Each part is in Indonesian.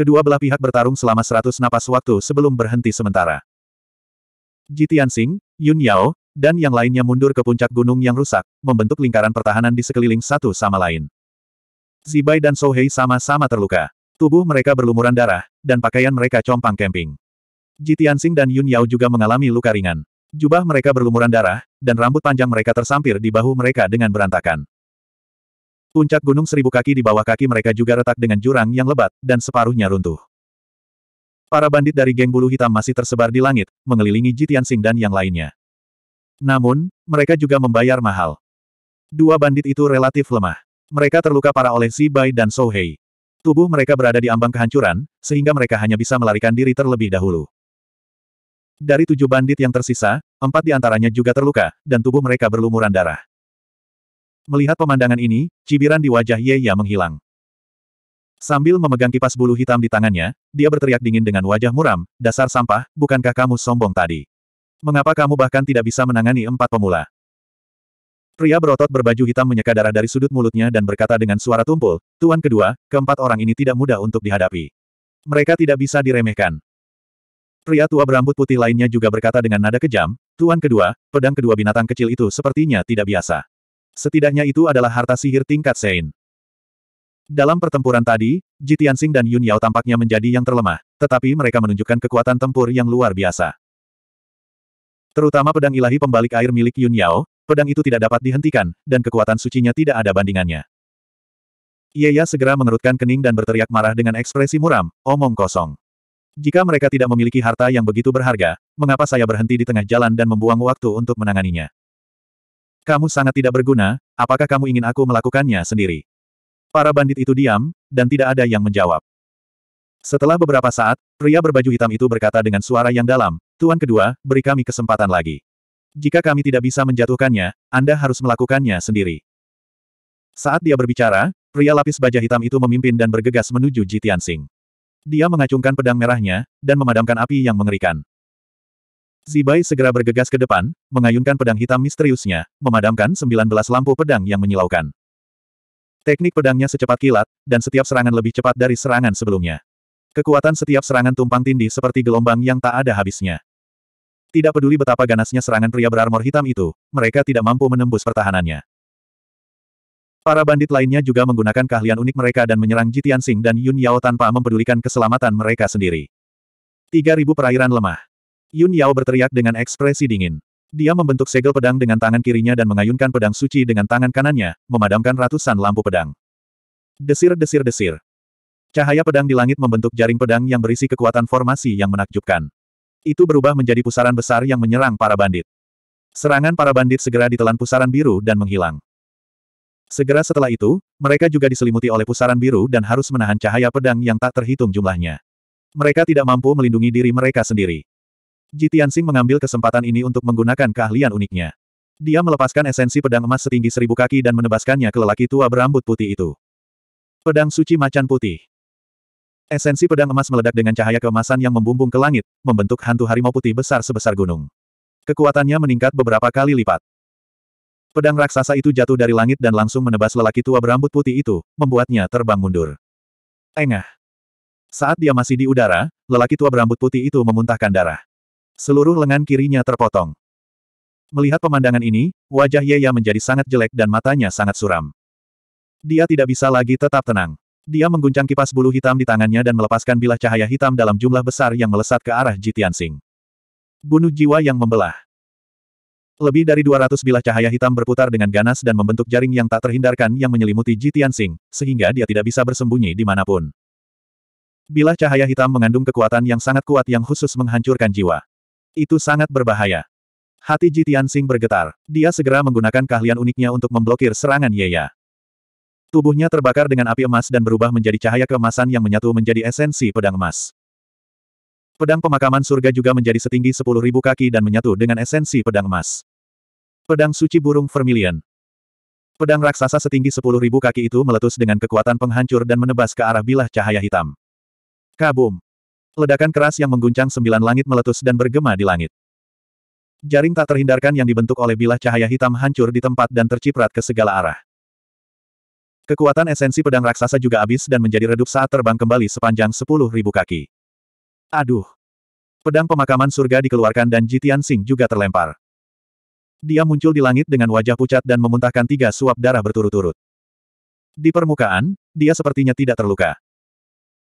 Kedua belah pihak bertarung selama seratus napas waktu sebelum berhenti sementara. Jitian Sing, Yun Yao, dan yang lainnya mundur ke puncak gunung yang rusak, membentuk lingkaran pertahanan di sekeliling satu sama lain. Zibai dan Sohei sama-sama terluka. Tubuh mereka berlumuran darah, dan pakaian mereka compang camping. Jitian Sing dan Yun Yao juga mengalami luka ringan. Jubah mereka berlumuran darah, dan rambut panjang mereka tersampir di bahu mereka dengan berantakan. Puncak gunung seribu kaki di bawah kaki mereka juga retak dengan jurang yang lebat, dan separuhnya runtuh. Para bandit dari geng bulu hitam masih tersebar di langit, mengelilingi Jitian Sing dan yang lainnya. Namun, mereka juga membayar mahal. Dua bandit itu relatif lemah. Mereka terluka parah oleh Si Bai dan Sou Hei. Tubuh mereka berada di ambang kehancuran, sehingga mereka hanya bisa melarikan diri terlebih dahulu. Dari tujuh bandit yang tersisa, empat di antaranya juga terluka, dan tubuh mereka berlumuran darah. Melihat pemandangan ini, cibiran di wajah Ye Ya menghilang. Sambil memegang kipas bulu hitam di tangannya, dia berteriak dingin dengan wajah muram, dasar sampah, bukankah kamu sombong tadi? Mengapa kamu bahkan tidak bisa menangani empat pemula? Pria berotot berbaju hitam menyeka darah dari sudut mulutnya dan berkata dengan suara tumpul, Tuan kedua, keempat orang ini tidak mudah untuk dihadapi. Mereka tidak bisa diremehkan. Pria tua berambut putih lainnya juga berkata dengan nada kejam, Tuan kedua, pedang kedua binatang kecil itu sepertinya tidak biasa. Setidaknya itu adalah harta sihir tingkat Sein. Dalam pertempuran tadi, Ji Tianxing dan Yun Yao tampaknya menjadi yang terlemah, tetapi mereka menunjukkan kekuatan tempur yang luar biasa. Terutama pedang ilahi pembalik air milik Yun Yao, pedang itu tidak dapat dihentikan, dan kekuatan sucinya tidak ada bandingannya. Yeya segera mengerutkan kening dan berteriak marah dengan ekspresi muram, omong kosong. Jika mereka tidak memiliki harta yang begitu berharga, mengapa saya berhenti di tengah jalan dan membuang waktu untuk menanganinya? Kamu sangat tidak berguna, apakah kamu ingin aku melakukannya sendiri? Para bandit itu diam, dan tidak ada yang menjawab. Setelah beberapa saat, pria berbaju hitam itu berkata dengan suara yang dalam, Tuan kedua, beri kami kesempatan lagi. Jika kami tidak bisa menjatuhkannya, Anda harus melakukannya sendiri. Saat dia berbicara, pria lapis baja hitam itu memimpin dan bergegas menuju Jitian Singh. Dia mengacungkan pedang merahnya, dan memadamkan api yang mengerikan. Zibai segera bergegas ke depan, mengayunkan pedang hitam misteriusnya, memadamkan 19 lampu pedang yang menyilaukan. Teknik pedangnya secepat kilat, dan setiap serangan lebih cepat dari serangan sebelumnya. Kekuatan setiap serangan tumpang tindih seperti gelombang yang tak ada habisnya. Tidak peduli betapa ganasnya serangan pria berarmor hitam itu, mereka tidak mampu menembus pertahanannya. Para bandit lainnya juga menggunakan keahlian unik mereka dan menyerang Jitian Sing dan Yun Yao tanpa mempedulikan keselamatan mereka sendiri. 3.000 perairan lemah. Yun Yao berteriak dengan ekspresi dingin. Dia membentuk segel pedang dengan tangan kirinya dan mengayunkan pedang suci dengan tangan kanannya, memadamkan ratusan lampu pedang. Desir-desir-desir. Cahaya pedang di langit membentuk jaring pedang yang berisi kekuatan formasi yang menakjubkan. Itu berubah menjadi pusaran besar yang menyerang para bandit. Serangan para bandit segera ditelan pusaran biru dan menghilang. Segera setelah itu, mereka juga diselimuti oleh pusaran biru dan harus menahan cahaya pedang yang tak terhitung jumlahnya. Mereka tidak mampu melindungi diri mereka sendiri. Ji Tianxing mengambil kesempatan ini untuk menggunakan keahlian uniknya. Dia melepaskan esensi pedang emas setinggi seribu kaki dan menebaskannya ke lelaki tua berambut putih itu. Pedang suci macan putih. Esensi pedang emas meledak dengan cahaya keemasan yang membumbung ke langit, membentuk hantu harimau putih besar sebesar gunung. Kekuatannya meningkat beberapa kali lipat. Pedang raksasa itu jatuh dari langit dan langsung menebas lelaki tua berambut putih itu, membuatnya terbang mundur. Engah. Saat dia masih di udara, lelaki tua berambut putih itu memuntahkan darah. Seluruh lengan kirinya terpotong. Melihat pemandangan ini, wajah Yeya menjadi sangat jelek dan matanya sangat suram. Dia tidak bisa lagi tetap tenang. Dia mengguncang kipas bulu hitam di tangannya dan melepaskan bilah cahaya hitam dalam jumlah besar yang melesat ke arah Jitian Sing. Bunuh jiwa yang membelah. Lebih dari 200 bilah cahaya hitam berputar dengan ganas dan membentuk jaring yang tak terhindarkan yang menyelimuti Jitian Sing, sehingga dia tidak bisa bersembunyi di dimanapun. Bilah cahaya hitam mengandung kekuatan yang sangat kuat yang khusus menghancurkan jiwa. Itu sangat berbahaya. Hati Jitian Tianxing bergetar. Dia segera menggunakan keahlian uniknya untuk memblokir serangan Yeya. Tubuhnya terbakar dengan api emas dan berubah menjadi cahaya keemasan yang menyatu menjadi esensi pedang emas. Pedang pemakaman surga juga menjadi setinggi sepuluh ribu kaki dan menyatu dengan esensi pedang emas. Pedang suci burung vermilion. Pedang raksasa setinggi sepuluh ribu kaki itu meletus dengan kekuatan penghancur dan menebas ke arah bilah cahaya hitam. Kabum! Ledakan keras yang mengguncang sembilan langit meletus dan bergema di langit. Jaring tak terhindarkan yang dibentuk oleh bilah cahaya hitam hancur di tempat dan terciprat ke segala arah. Kekuatan esensi pedang raksasa juga habis dan menjadi redup saat terbang kembali sepanjang sepuluh ribu kaki. Aduh! Pedang pemakaman surga dikeluarkan dan Jitian Sing juga terlempar. Dia muncul di langit dengan wajah pucat dan memuntahkan tiga suap darah berturut-turut. Di permukaan, dia sepertinya tidak terluka.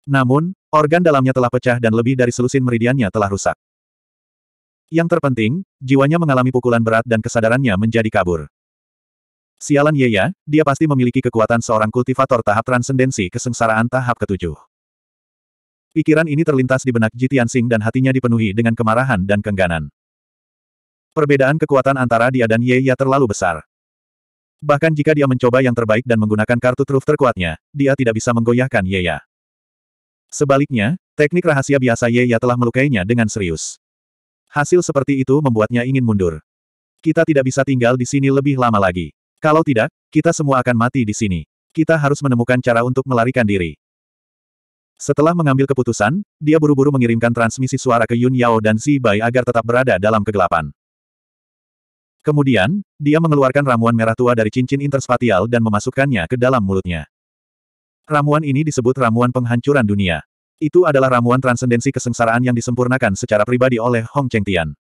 Namun, organ dalamnya telah pecah dan lebih dari selusin meridiannya telah rusak. Yang terpenting, jiwanya mengalami pukulan berat dan kesadarannya menjadi kabur. Sialan Yeya, dia pasti memiliki kekuatan seorang kultivator tahap transendensi kesengsaraan tahap ketujuh. Pikiran ini terlintas di benak Jitian Sing dan hatinya dipenuhi dengan kemarahan dan kengganan. Perbedaan kekuatan antara dia dan Yeya terlalu besar. Bahkan jika dia mencoba yang terbaik dan menggunakan kartu truf terkuatnya, dia tidak bisa menggoyahkan Yeya. Sebaliknya, teknik rahasia biasa Ye Ya telah melukainya dengan serius. Hasil seperti itu membuatnya ingin mundur. Kita tidak bisa tinggal di sini lebih lama lagi. Kalau tidak, kita semua akan mati di sini. Kita harus menemukan cara untuk melarikan diri. Setelah mengambil keputusan, dia buru-buru mengirimkan transmisi suara ke Yun Yao dan Xi Bai agar tetap berada dalam kegelapan. Kemudian, dia mengeluarkan ramuan merah tua dari cincin interspatial dan memasukkannya ke dalam mulutnya. Ramuan ini disebut ramuan penghancuran dunia. Itu adalah ramuan transendensi kesengsaraan yang disempurnakan secara pribadi oleh Hong Cheng Tian.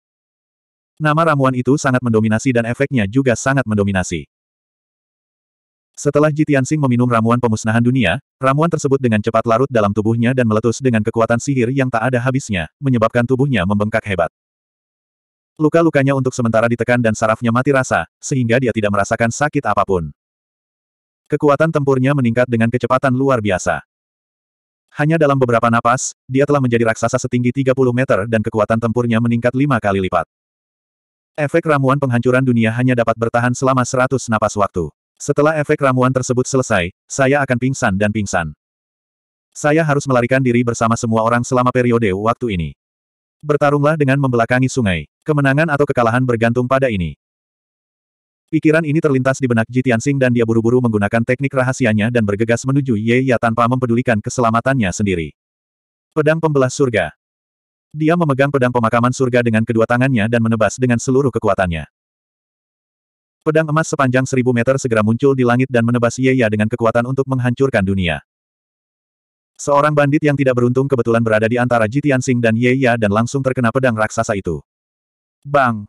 Nama ramuan itu sangat mendominasi dan efeknya juga sangat mendominasi. Setelah Ji Tianxing meminum ramuan pemusnahan dunia, ramuan tersebut dengan cepat larut dalam tubuhnya dan meletus dengan kekuatan sihir yang tak ada habisnya, menyebabkan tubuhnya membengkak hebat. Luka-lukanya untuk sementara ditekan dan sarafnya mati rasa, sehingga dia tidak merasakan sakit apapun. Kekuatan tempurnya meningkat dengan kecepatan luar biasa. Hanya dalam beberapa napas, dia telah menjadi raksasa setinggi 30 meter dan kekuatan tempurnya meningkat lima kali lipat. Efek ramuan penghancuran dunia hanya dapat bertahan selama 100 napas waktu. Setelah efek ramuan tersebut selesai, saya akan pingsan dan pingsan. Saya harus melarikan diri bersama semua orang selama periode waktu ini. Bertarunglah dengan membelakangi sungai. Kemenangan atau kekalahan bergantung pada ini. Pikiran ini terlintas di benak Ji Tianxing dan dia buru-buru menggunakan teknik rahasianya dan bergegas menuju Ye Ya tanpa mempedulikan keselamatannya sendiri. Pedang Pembelah Surga Dia memegang pedang pemakaman surga dengan kedua tangannya dan menebas dengan seluruh kekuatannya. Pedang emas sepanjang seribu meter segera muncul di langit dan menebas Ye Ya dengan kekuatan untuk menghancurkan dunia. Seorang bandit yang tidak beruntung kebetulan berada di antara Ji Tianxing dan Ye Ya dan langsung terkena pedang raksasa itu. Bang!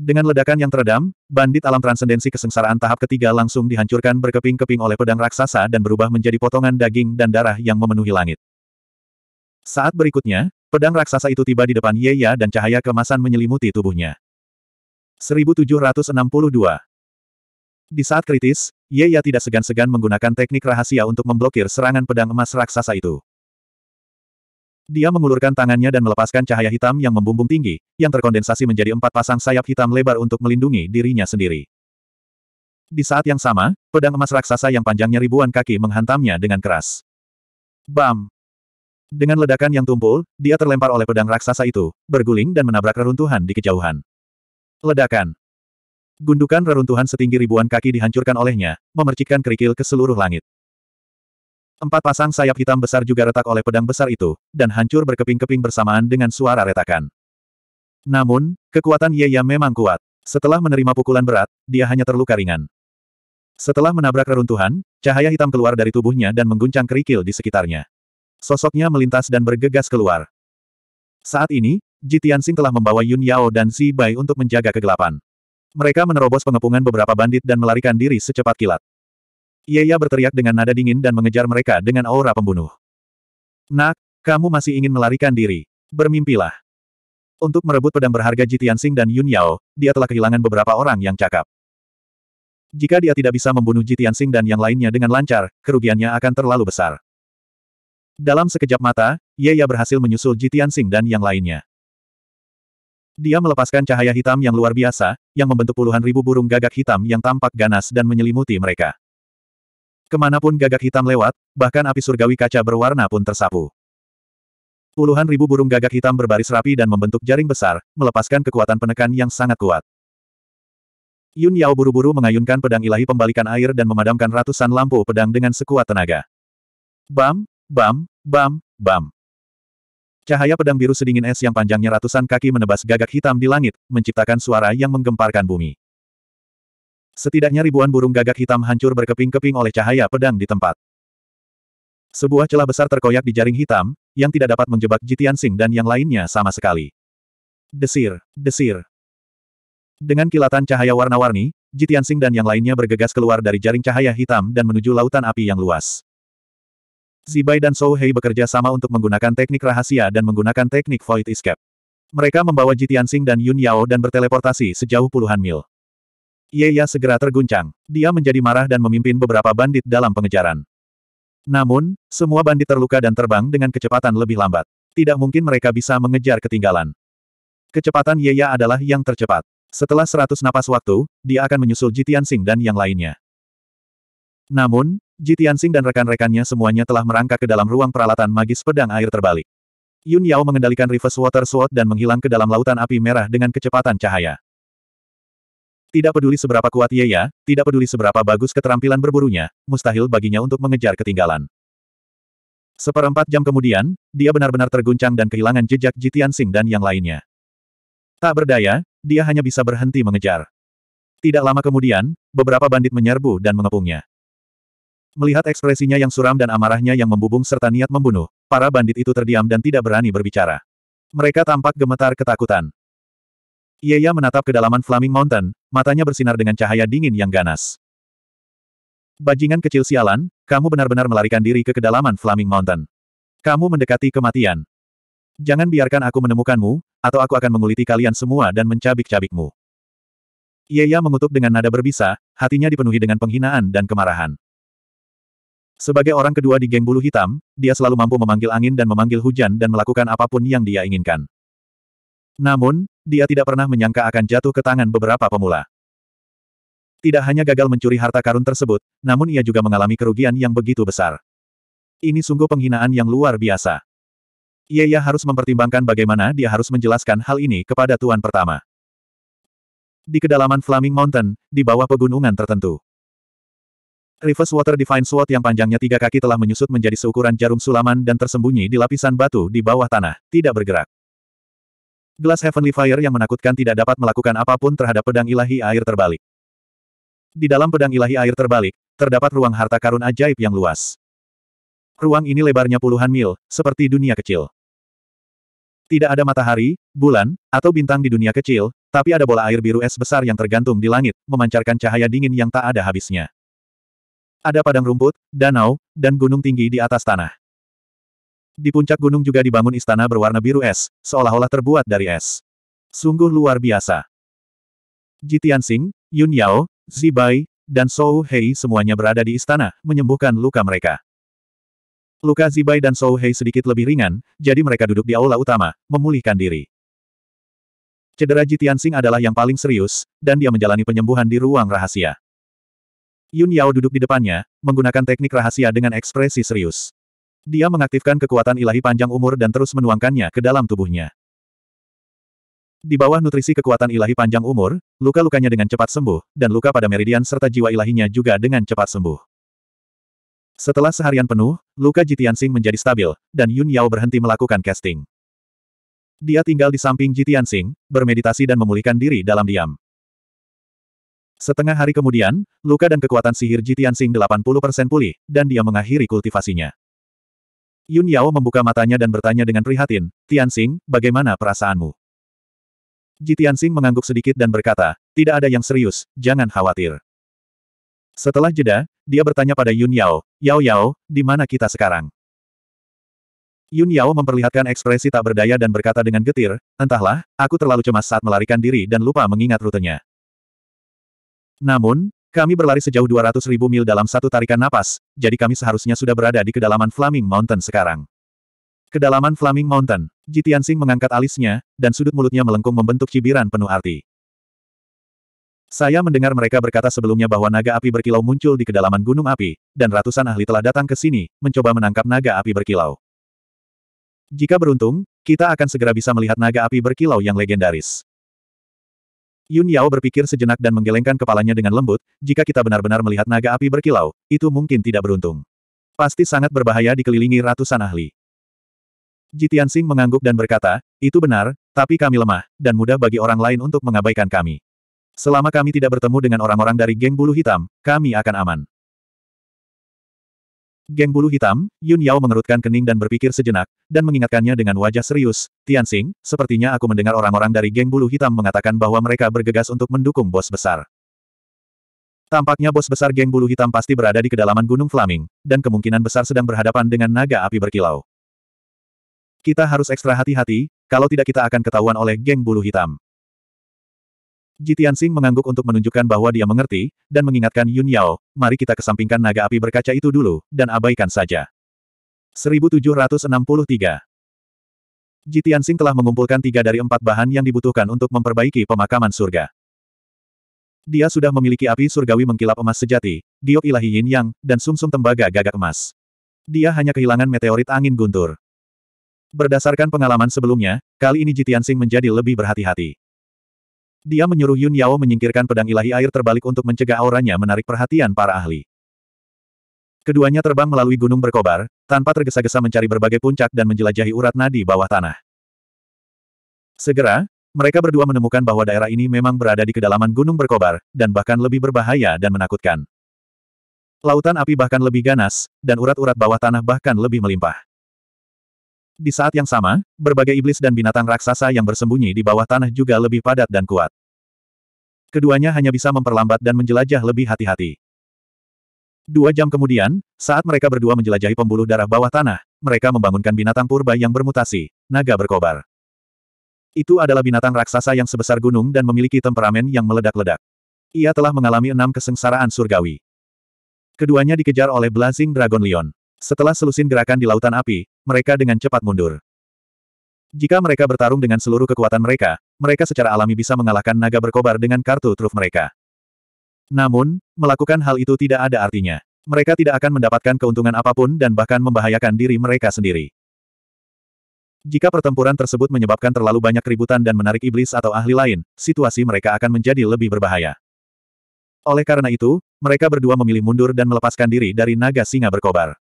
Dengan ledakan yang teredam, bandit alam transendensi kesengsaraan tahap ketiga langsung dihancurkan berkeping-keping oleh pedang raksasa dan berubah menjadi potongan daging dan darah yang memenuhi langit. Saat berikutnya, pedang raksasa itu tiba di depan Yeya dan cahaya kemasan menyelimuti tubuhnya. 1762 Di saat kritis, Yeya tidak segan-segan menggunakan teknik rahasia untuk memblokir serangan pedang emas raksasa itu. Dia mengulurkan tangannya dan melepaskan cahaya hitam yang membumbung tinggi, yang terkondensasi menjadi empat pasang sayap hitam lebar untuk melindungi dirinya sendiri. Di saat yang sama, pedang emas raksasa yang panjangnya ribuan kaki menghantamnya dengan keras. Bam! Dengan ledakan yang tumpul, dia terlempar oleh pedang raksasa itu, berguling dan menabrak reruntuhan di kejauhan. Ledakan! Gundukan reruntuhan setinggi ribuan kaki dihancurkan olehnya, memercikkan kerikil ke seluruh langit. Empat pasang sayap hitam besar juga retak oleh pedang besar itu, dan hancur berkeping-keping bersamaan dengan suara retakan. Namun, kekuatan Ye Yam memang kuat. Setelah menerima pukulan berat, dia hanya terluka ringan. Setelah menabrak reruntuhan, cahaya hitam keluar dari tubuhnya dan mengguncang kerikil di sekitarnya. Sosoknya melintas dan bergegas keluar. Saat ini, Ji Tianxing telah membawa Yun Yao dan Xi Bai untuk menjaga kegelapan. Mereka menerobos pengepungan beberapa bandit dan melarikan diri secepat kilat. Yeya iya, berteriak dengan nada dingin dan mengejar mereka dengan aura pembunuh. Nak, kamu masih ingin melarikan diri. Bermimpilah. Untuk merebut pedang berharga Jitiansing dan Yun Yao, dia telah kehilangan beberapa orang yang cakap. Jika dia tidak bisa membunuh Jitiansing dan yang lainnya dengan lancar, kerugiannya akan terlalu besar. Dalam sekejap mata, Yeya berhasil menyusul Jitiansing dan yang lainnya. Dia melepaskan cahaya hitam yang luar biasa, yang membentuk puluhan ribu burung gagak hitam yang tampak ganas dan menyelimuti mereka. Kemanapun gagak hitam lewat, bahkan api surgawi kaca berwarna pun tersapu. Puluhan ribu burung gagak hitam berbaris rapi dan membentuk jaring besar, melepaskan kekuatan penekan yang sangat kuat. Yun Yao buru-buru mengayunkan pedang ilahi pembalikan air dan memadamkan ratusan lampu pedang dengan sekuat tenaga. Bam, bam, bam, bam. Cahaya pedang biru sedingin es yang panjangnya ratusan kaki menebas gagak hitam di langit, menciptakan suara yang menggemparkan bumi. Setidaknya ribuan burung gagak hitam hancur berkeping-keping oleh cahaya pedang di tempat. Sebuah celah besar terkoyak di jaring hitam, yang tidak dapat menjebak Jitian Sing dan yang lainnya sama sekali. Desir, desir. Dengan kilatan cahaya warna-warni, Jitian Sing dan yang lainnya bergegas keluar dari jaring cahaya hitam dan menuju lautan api yang luas. Zibai dan Sou Hei bekerja sama untuk menggunakan teknik rahasia dan menggunakan teknik Void Escape. Mereka membawa Jitian Sing dan Yun Yao dan berteleportasi sejauh puluhan mil. Yeya iya, segera terguncang. Dia menjadi marah dan memimpin beberapa bandit dalam pengejaran. Namun, semua bandit terluka dan terbang dengan kecepatan lebih lambat. Tidak mungkin mereka bisa mengejar ketinggalan. Kecepatan Yeya adalah yang tercepat. Setelah seratus napas waktu, dia akan menyusul Jitian Sing dan yang lainnya. Namun, Jitian Sing dan rekan-rekannya semuanya telah merangkak ke dalam ruang peralatan magis pedang air terbalik. Yun Yao mengendalikan reverse water sword dan menghilang ke dalam lautan api merah dengan kecepatan cahaya. Tidak peduli seberapa kuat Yeya, tidak peduli seberapa bagus keterampilan berburunya, mustahil baginya untuk mengejar ketinggalan. Seperempat jam kemudian, dia benar-benar terguncang dan kehilangan jejak Jitian Sing dan yang lainnya. Tak berdaya, dia hanya bisa berhenti mengejar. Tidak lama kemudian, beberapa bandit menyerbu dan mengepungnya. Melihat ekspresinya yang suram dan amarahnya yang membubung serta niat membunuh, para bandit itu terdiam dan tidak berani berbicara. Mereka tampak gemetar ketakutan. Yeya menatap kedalaman Flaming Mountain, matanya bersinar dengan cahaya dingin yang ganas. Bajingan kecil sialan, kamu benar-benar melarikan diri ke kedalaman Flaming Mountain. Kamu mendekati kematian. Jangan biarkan aku menemukanmu, atau aku akan menguliti kalian semua dan mencabik-cabikmu. Yeya mengutuk dengan nada berbisa, hatinya dipenuhi dengan penghinaan dan kemarahan. Sebagai orang kedua di geng bulu hitam, dia selalu mampu memanggil angin dan memanggil hujan dan melakukan apapun yang dia inginkan. Namun, dia tidak pernah menyangka akan jatuh ke tangan beberapa pemula. Tidak hanya gagal mencuri harta karun tersebut, namun ia juga mengalami kerugian yang begitu besar. Ini sungguh penghinaan yang luar biasa. Iya, ia harus mempertimbangkan bagaimana dia harus menjelaskan hal ini kepada tuan pertama. Di kedalaman Flaming Mountain, di bawah pegunungan tertentu. Reverse Water Divine Sword yang panjangnya tiga kaki telah menyusut menjadi seukuran jarum sulaman dan tersembunyi di lapisan batu di bawah tanah, tidak bergerak. Gelas Heavenly Fire yang menakutkan tidak dapat melakukan apapun terhadap pedang ilahi air terbalik. Di dalam pedang ilahi air terbalik, terdapat ruang harta karun ajaib yang luas. Ruang ini lebarnya puluhan mil, seperti dunia kecil. Tidak ada matahari, bulan, atau bintang di dunia kecil, tapi ada bola air biru es besar yang tergantung di langit, memancarkan cahaya dingin yang tak ada habisnya. Ada padang rumput, danau, dan gunung tinggi di atas tanah. Di puncak gunung juga dibangun istana berwarna biru es, seolah-olah terbuat dari es. Sungguh luar biasa. Ji Tianxing, Yun Yao, Zibai, dan Sou Hei semuanya berada di istana, menyembuhkan luka mereka. Luka Zibai dan Sou Hei sedikit lebih ringan, jadi mereka duduk di aula utama, memulihkan diri. Cedera Ji Tianxing adalah yang paling serius, dan dia menjalani penyembuhan di ruang rahasia. Yun Yao duduk di depannya, menggunakan teknik rahasia dengan ekspresi serius. Dia mengaktifkan kekuatan ilahi panjang umur dan terus menuangkannya ke dalam tubuhnya. Di bawah nutrisi kekuatan ilahi panjang umur, luka-lukanya dengan cepat sembuh, dan luka pada meridian serta jiwa ilahinya juga dengan cepat sembuh. Setelah seharian penuh, luka Jitian Sing menjadi stabil, dan Yun Yao berhenti melakukan casting. Dia tinggal di samping Jitian Sing, bermeditasi dan memulihkan diri dalam diam. Setengah hari kemudian, luka dan kekuatan sihir Jitian Sing 80% pulih, dan dia mengakhiri kultivasinya. Yun Yao membuka matanya dan bertanya dengan prihatin, Tianxing, bagaimana perasaanmu? Ji Tianxing mengangguk sedikit dan berkata, tidak ada yang serius, jangan khawatir. Setelah jeda, dia bertanya pada Yun Yao, Yao Yao, di mana kita sekarang? Yun Yao memperlihatkan ekspresi tak berdaya dan berkata dengan getir, entahlah, aku terlalu cemas saat melarikan diri dan lupa mengingat rutenya. Namun, kami berlari sejauh 200 ribu mil dalam satu tarikan napas, jadi kami seharusnya sudah berada di kedalaman Flaming Mountain sekarang. Kedalaman Flaming Mountain, Sing mengangkat alisnya, dan sudut mulutnya melengkung membentuk cibiran penuh arti. Saya mendengar mereka berkata sebelumnya bahwa naga api berkilau muncul di kedalaman gunung api, dan ratusan ahli telah datang ke sini, mencoba menangkap naga api berkilau. Jika beruntung, kita akan segera bisa melihat naga api berkilau yang legendaris. Yun Yao berpikir sejenak dan menggelengkan kepalanya dengan lembut, jika kita benar-benar melihat naga api berkilau, itu mungkin tidak beruntung. Pasti sangat berbahaya dikelilingi ratusan ahli. Jitian Sing mengangguk dan berkata, itu benar, tapi kami lemah, dan mudah bagi orang lain untuk mengabaikan kami. Selama kami tidak bertemu dengan orang-orang dari geng bulu hitam, kami akan aman. Geng bulu hitam, Yun Yao mengerutkan kening dan berpikir sejenak, dan mengingatkannya dengan wajah serius, Tian Xing, sepertinya aku mendengar orang-orang dari geng bulu hitam mengatakan bahwa mereka bergegas untuk mendukung bos besar. Tampaknya bos besar geng bulu hitam pasti berada di kedalaman Gunung Flaming, dan kemungkinan besar sedang berhadapan dengan naga api berkilau. Kita harus ekstra hati-hati, kalau tidak kita akan ketahuan oleh geng bulu hitam. Jitian Sing mengangguk untuk menunjukkan bahwa dia mengerti, dan mengingatkan Yun Yao, mari kita kesampingkan naga api berkaca itu dulu, dan abaikan saja. 1763 Jitian Sing telah mengumpulkan tiga dari empat bahan yang dibutuhkan untuk memperbaiki pemakaman surga. Dia sudah memiliki api surgawi mengkilap emas sejati, giok ilahi yin yang, dan sumsum -sum tembaga gagak emas. Dia hanya kehilangan meteorit angin guntur. Berdasarkan pengalaman sebelumnya, kali ini Jitian Sing menjadi lebih berhati-hati. Dia menyuruh Yun Yao menyingkirkan pedang ilahi air terbalik untuk mencegah auranya menarik perhatian para ahli. Keduanya terbang melalui gunung berkobar, tanpa tergesa-gesa mencari berbagai puncak dan menjelajahi urat nadi bawah tanah. Segera, mereka berdua menemukan bahwa daerah ini memang berada di kedalaman gunung berkobar, dan bahkan lebih berbahaya dan menakutkan. Lautan api bahkan lebih ganas, dan urat-urat bawah tanah bahkan lebih melimpah. Di saat yang sama, berbagai iblis dan binatang raksasa yang bersembunyi di bawah tanah juga lebih padat dan kuat. Keduanya hanya bisa memperlambat dan menjelajah lebih hati-hati. Dua jam kemudian, saat mereka berdua menjelajahi pembuluh darah bawah tanah, mereka membangunkan binatang purba yang bermutasi, naga berkobar. Itu adalah binatang raksasa yang sebesar gunung dan memiliki temperamen yang meledak-ledak. Ia telah mengalami enam kesengsaraan surgawi. Keduanya dikejar oleh Blazing Dragon Lion. Setelah selusin gerakan di lautan api, mereka dengan cepat mundur. Jika mereka bertarung dengan seluruh kekuatan mereka, mereka secara alami bisa mengalahkan naga berkobar dengan kartu truf mereka. Namun, melakukan hal itu tidak ada artinya. Mereka tidak akan mendapatkan keuntungan apapun dan bahkan membahayakan diri mereka sendiri. Jika pertempuran tersebut menyebabkan terlalu banyak keributan dan menarik iblis atau ahli lain, situasi mereka akan menjadi lebih berbahaya. Oleh karena itu, mereka berdua memilih mundur dan melepaskan diri dari naga singa berkobar.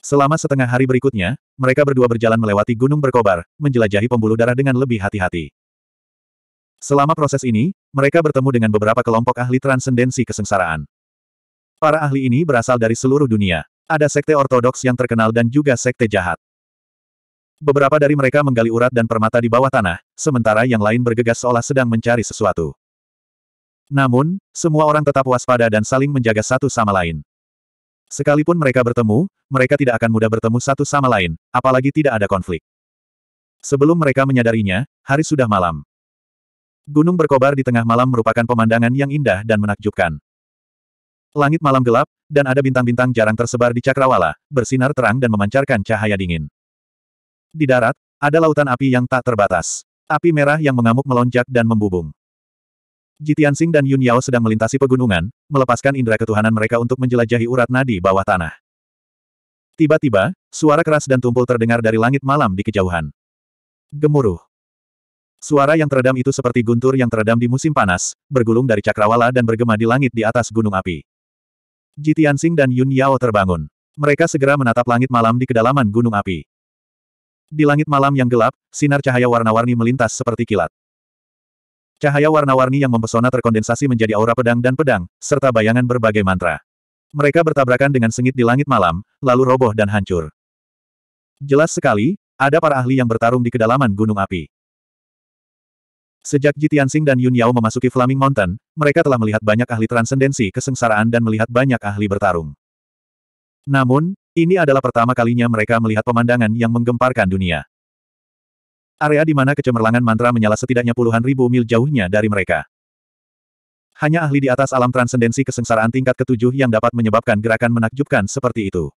Selama setengah hari berikutnya, mereka berdua berjalan melewati gunung berkobar, menjelajahi pembuluh darah dengan lebih hati-hati. Selama proses ini, mereka bertemu dengan beberapa kelompok ahli transendensi kesengsaraan. Para ahli ini berasal dari seluruh dunia. Ada sekte ortodoks yang terkenal dan juga sekte jahat. Beberapa dari mereka menggali urat dan permata di bawah tanah, sementara yang lain bergegas seolah sedang mencari sesuatu. Namun, semua orang tetap waspada dan saling menjaga satu sama lain. Sekalipun mereka bertemu, mereka tidak akan mudah bertemu satu sama lain, apalagi tidak ada konflik. Sebelum mereka menyadarinya, hari sudah malam. Gunung berkobar di tengah malam merupakan pemandangan yang indah dan menakjubkan. Langit malam gelap, dan ada bintang-bintang jarang tersebar di cakrawala, bersinar terang dan memancarkan cahaya dingin. Di darat, ada lautan api yang tak terbatas. Api merah yang mengamuk melonjak dan membubung. Jitian Sing dan Yun Yao sedang melintasi pegunungan, melepaskan indera ketuhanan mereka untuk menjelajahi urat nadi bawah tanah. Tiba-tiba, suara keras dan tumpul terdengar dari langit malam di kejauhan. Gemuruh. Suara yang teredam itu seperti guntur yang teredam di musim panas, bergulung dari cakrawala dan bergema di langit di atas gunung api. Jitian Sing dan Yun Yao terbangun. Mereka segera menatap langit malam di kedalaman gunung api. Di langit malam yang gelap, sinar cahaya warna-warni melintas seperti kilat. Cahaya warna-warni yang mempesona terkondensasi menjadi aura pedang dan pedang, serta bayangan berbagai mantra. Mereka bertabrakan dengan sengit di langit malam, lalu roboh dan hancur. Jelas sekali, ada para ahli yang bertarung di kedalaman gunung api. Sejak Jitiansing dan Yun Yao memasuki Flaming Mountain, mereka telah melihat banyak ahli transendensi kesengsaraan dan melihat banyak ahli bertarung. Namun, ini adalah pertama kalinya mereka melihat pemandangan yang menggemparkan dunia. Area di mana kecemerlangan mantra menyala setidaknya puluhan ribu mil jauhnya dari mereka. Hanya ahli di atas alam transendensi kesengsaraan tingkat ketujuh yang dapat menyebabkan gerakan menakjubkan seperti itu.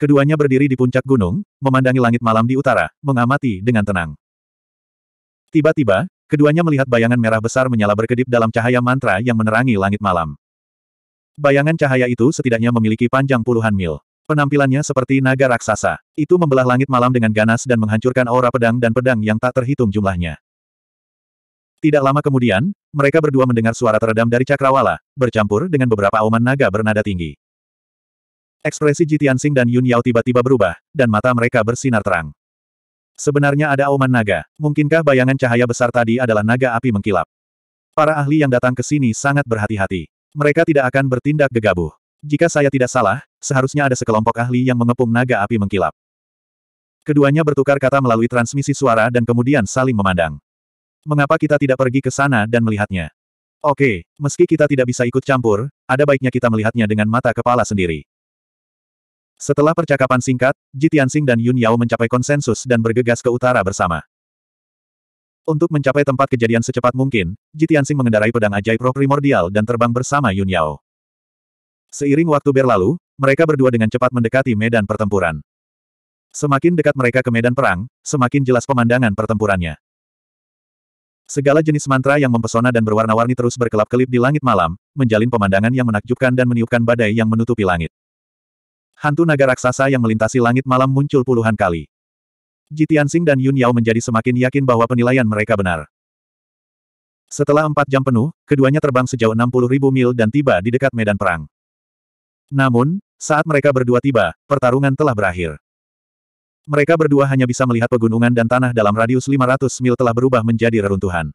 Keduanya berdiri di puncak gunung, memandangi langit malam di utara, mengamati dengan tenang. Tiba-tiba, keduanya melihat bayangan merah besar menyala berkedip dalam cahaya mantra yang menerangi langit malam. Bayangan cahaya itu setidaknya memiliki panjang puluhan mil. Penampilannya seperti naga raksasa. Itu membelah langit malam dengan ganas dan menghancurkan aura pedang dan pedang yang tak terhitung jumlahnya. Tidak lama kemudian, mereka berdua mendengar suara teredam dari Cakrawala, bercampur dengan beberapa auman naga bernada tinggi. Ekspresi Jitian Sing dan Yun Yao tiba-tiba berubah, dan mata mereka bersinar terang. Sebenarnya ada auman naga, mungkinkah bayangan cahaya besar tadi adalah naga api mengkilap? Para ahli yang datang ke sini sangat berhati-hati. Mereka tidak akan bertindak gegabah. Jika saya tidak salah, seharusnya ada sekelompok ahli yang mengepung naga api mengkilap. Keduanya bertukar kata melalui transmisi suara dan kemudian saling memandang. Mengapa kita tidak pergi ke sana dan melihatnya? Oke, meski kita tidak bisa ikut campur, ada baiknya kita melihatnya dengan mata kepala sendiri. Setelah percakapan singkat, Ji Tianxing dan Yun Yao mencapai konsensus dan bergegas ke utara bersama. Untuk mencapai tempat kejadian secepat mungkin, Ji Tianxing mengendarai pedang ajaib roh primordial dan terbang bersama Yun Yao. Seiring waktu berlalu, mereka berdua dengan cepat mendekati medan pertempuran. Semakin dekat mereka ke medan perang, semakin jelas pemandangan pertempurannya. Segala jenis mantra yang mempesona dan berwarna-warni terus berkelap-kelip di langit malam, menjalin pemandangan yang menakjubkan dan meniupkan badai yang menutupi langit. Hantu naga raksasa yang melintasi langit malam muncul puluhan kali. Jitiansing dan Yun Yao menjadi semakin yakin bahwa penilaian mereka benar. Setelah empat jam penuh, keduanya terbang sejauh 60.000 mil dan tiba di dekat medan perang. Namun, saat mereka berdua tiba, pertarungan telah berakhir. Mereka berdua hanya bisa melihat pegunungan dan tanah dalam radius 500 mil telah berubah menjadi reruntuhan.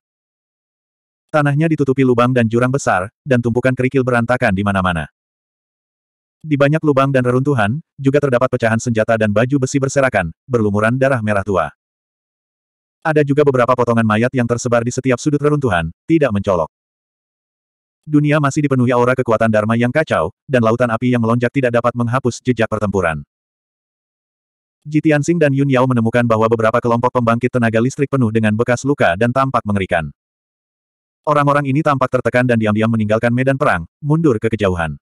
Tanahnya ditutupi lubang dan jurang besar, dan tumpukan kerikil berantakan di mana-mana. Di banyak lubang dan reruntuhan, juga terdapat pecahan senjata dan baju besi berserakan, berlumuran darah merah tua. Ada juga beberapa potongan mayat yang tersebar di setiap sudut reruntuhan, tidak mencolok. Dunia masih dipenuhi aura kekuatan Dharma yang kacau, dan lautan api yang melonjak tidak dapat menghapus jejak pertempuran. Jitiansing dan Yun Yao menemukan bahwa beberapa kelompok pembangkit tenaga listrik penuh dengan bekas luka dan tampak mengerikan. Orang-orang ini tampak tertekan dan diam-diam meninggalkan medan perang, mundur ke kejauhan.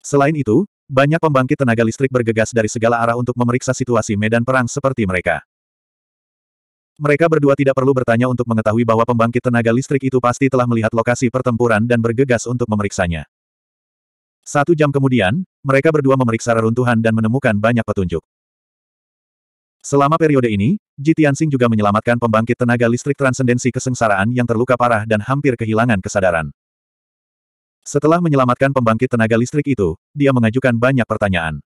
Selain itu, banyak pembangkit tenaga listrik bergegas dari segala arah untuk memeriksa situasi medan perang seperti mereka. Mereka berdua tidak perlu bertanya untuk mengetahui bahwa pembangkit tenaga listrik itu pasti telah melihat lokasi pertempuran dan bergegas untuk memeriksanya. Satu jam kemudian, mereka berdua memeriksa reruntuhan dan menemukan banyak petunjuk. Selama periode ini, Ji Tianxing juga menyelamatkan pembangkit tenaga listrik transendensi kesengsaraan yang terluka parah dan hampir kehilangan kesadaran. Setelah menyelamatkan pembangkit tenaga listrik itu, dia mengajukan banyak pertanyaan.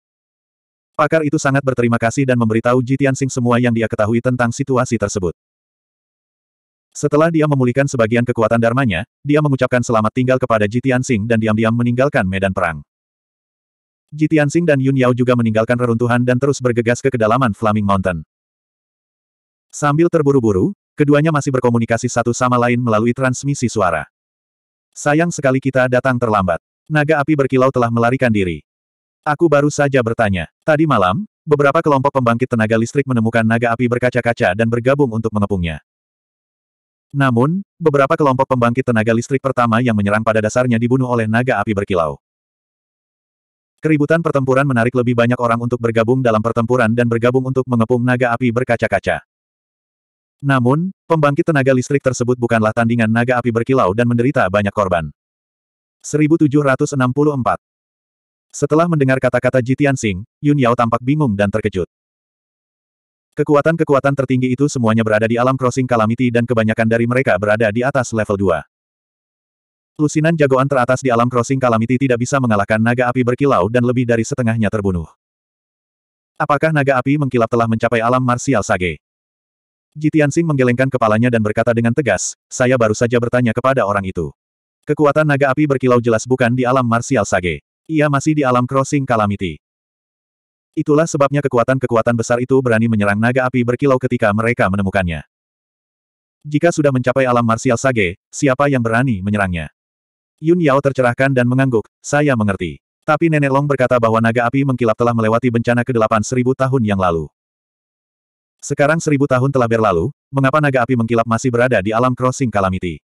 Pakar itu sangat berterima kasih dan memberitahu Ji Tianxing semua yang dia ketahui tentang situasi tersebut. Setelah dia memulihkan sebagian kekuatan dharmanya, dia mengucapkan selamat tinggal kepada Ji Tianxing dan diam-diam meninggalkan medan perang. Ji Tianxing dan Yun Yao juga meninggalkan reruntuhan dan terus bergegas ke kedalaman Flaming Mountain. Sambil terburu-buru, keduanya masih berkomunikasi satu sama lain melalui transmisi suara. Sayang sekali kita datang terlambat. Naga api berkilau telah melarikan diri. Aku baru saja bertanya. Tadi malam, beberapa kelompok pembangkit tenaga listrik menemukan naga api berkaca-kaca dan bergabung untuk mengepungnya. Namun, beberapa kelompok pembangkit tenaga listrik pertama yang menyerang pada dasarnya dibunuh oleh naga api berkilau. Keributan pertempuran menarik lebih banyak orang untuk bergabung dalam pertempuran dan bergabung untuk mengepung naga api berkaca-kaca. Namun, pembangkit tenaga listrik tersebut bukanlah tandingan naga api berkilau dan menderita banyak korban. 1764 setelah mendengar kata-kata Jitian Sing, Yun Yao tampak bingung dan terkejut. Kekuatan-kekuatan tertinggi itu semuanya berada di alam crossing calamity dan kebanyakan dari mereka berada di atas level 2. Lusinan jagoan teratas di alam crossing calamity tidak bisa mengalahkan naga api berkilau dan lebih dari setengahnya terbunuh. Apakah naga api mengkilap telah mencapai alam marsial sage? Jitian Sing menggelengkan kepalanya dan berkata dengan tegas, saya baru saja bertanya kepada orang itu. Kekuatan naga api berkilau jelas bukan di alam marsial sage. Ia masih di alam crossing calamity. Itulah sebabnya kekuatan-kekuatan besar itu berani menyerang naga api berkilau ketika mereka menemukannya. Jika sudah mencapai alam marsial sage, siapa yang berani menyerangnya? Yun Yao tercerahkan dan mengangguk, saya mengerti. Tapi Nenek Long berkata bahwa naga api mengkilap telah melewati bencana ke-8 seribu tahun yang lalu. Sekarang seribu tahun telah berlalu, mengapa naga api mengkilap masih berada di alam crossing calamity?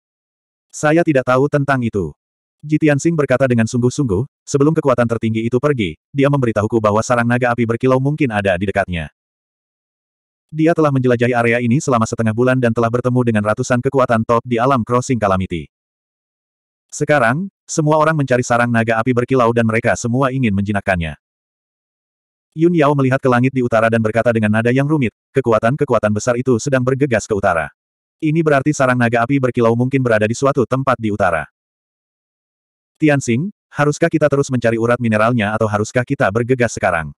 Saya tidak tahu tentang itu. Jitian Sing berkata dengan sungguh-sungguh, sebelum kekuatan tertinggi itu pergi, dia memberitahuku bahwa sarang naga api berkilau mungkin ada di dekatnya. Dia telah menjelajahi area ini selama setengah bulan dan telah bertemu dengan ratusan kekuatan top di alam Crossing Calamity. Sekarang, semua orang mencari sarang naga api berkilau dan mereka semua ingin menjinakkannya. Yun Yao melihat ke langit di utara dan berkata dengan nada yang rumit, kekuatan-kekuatan besar itu sedang bergegas ke utara. Ini berarti sarang naga api berkilau mungkin berada di suatu tempat di utara. Tianxing, haruskah kita terus mencari urat mineralnya atau haruskah kita bergegas sekarang?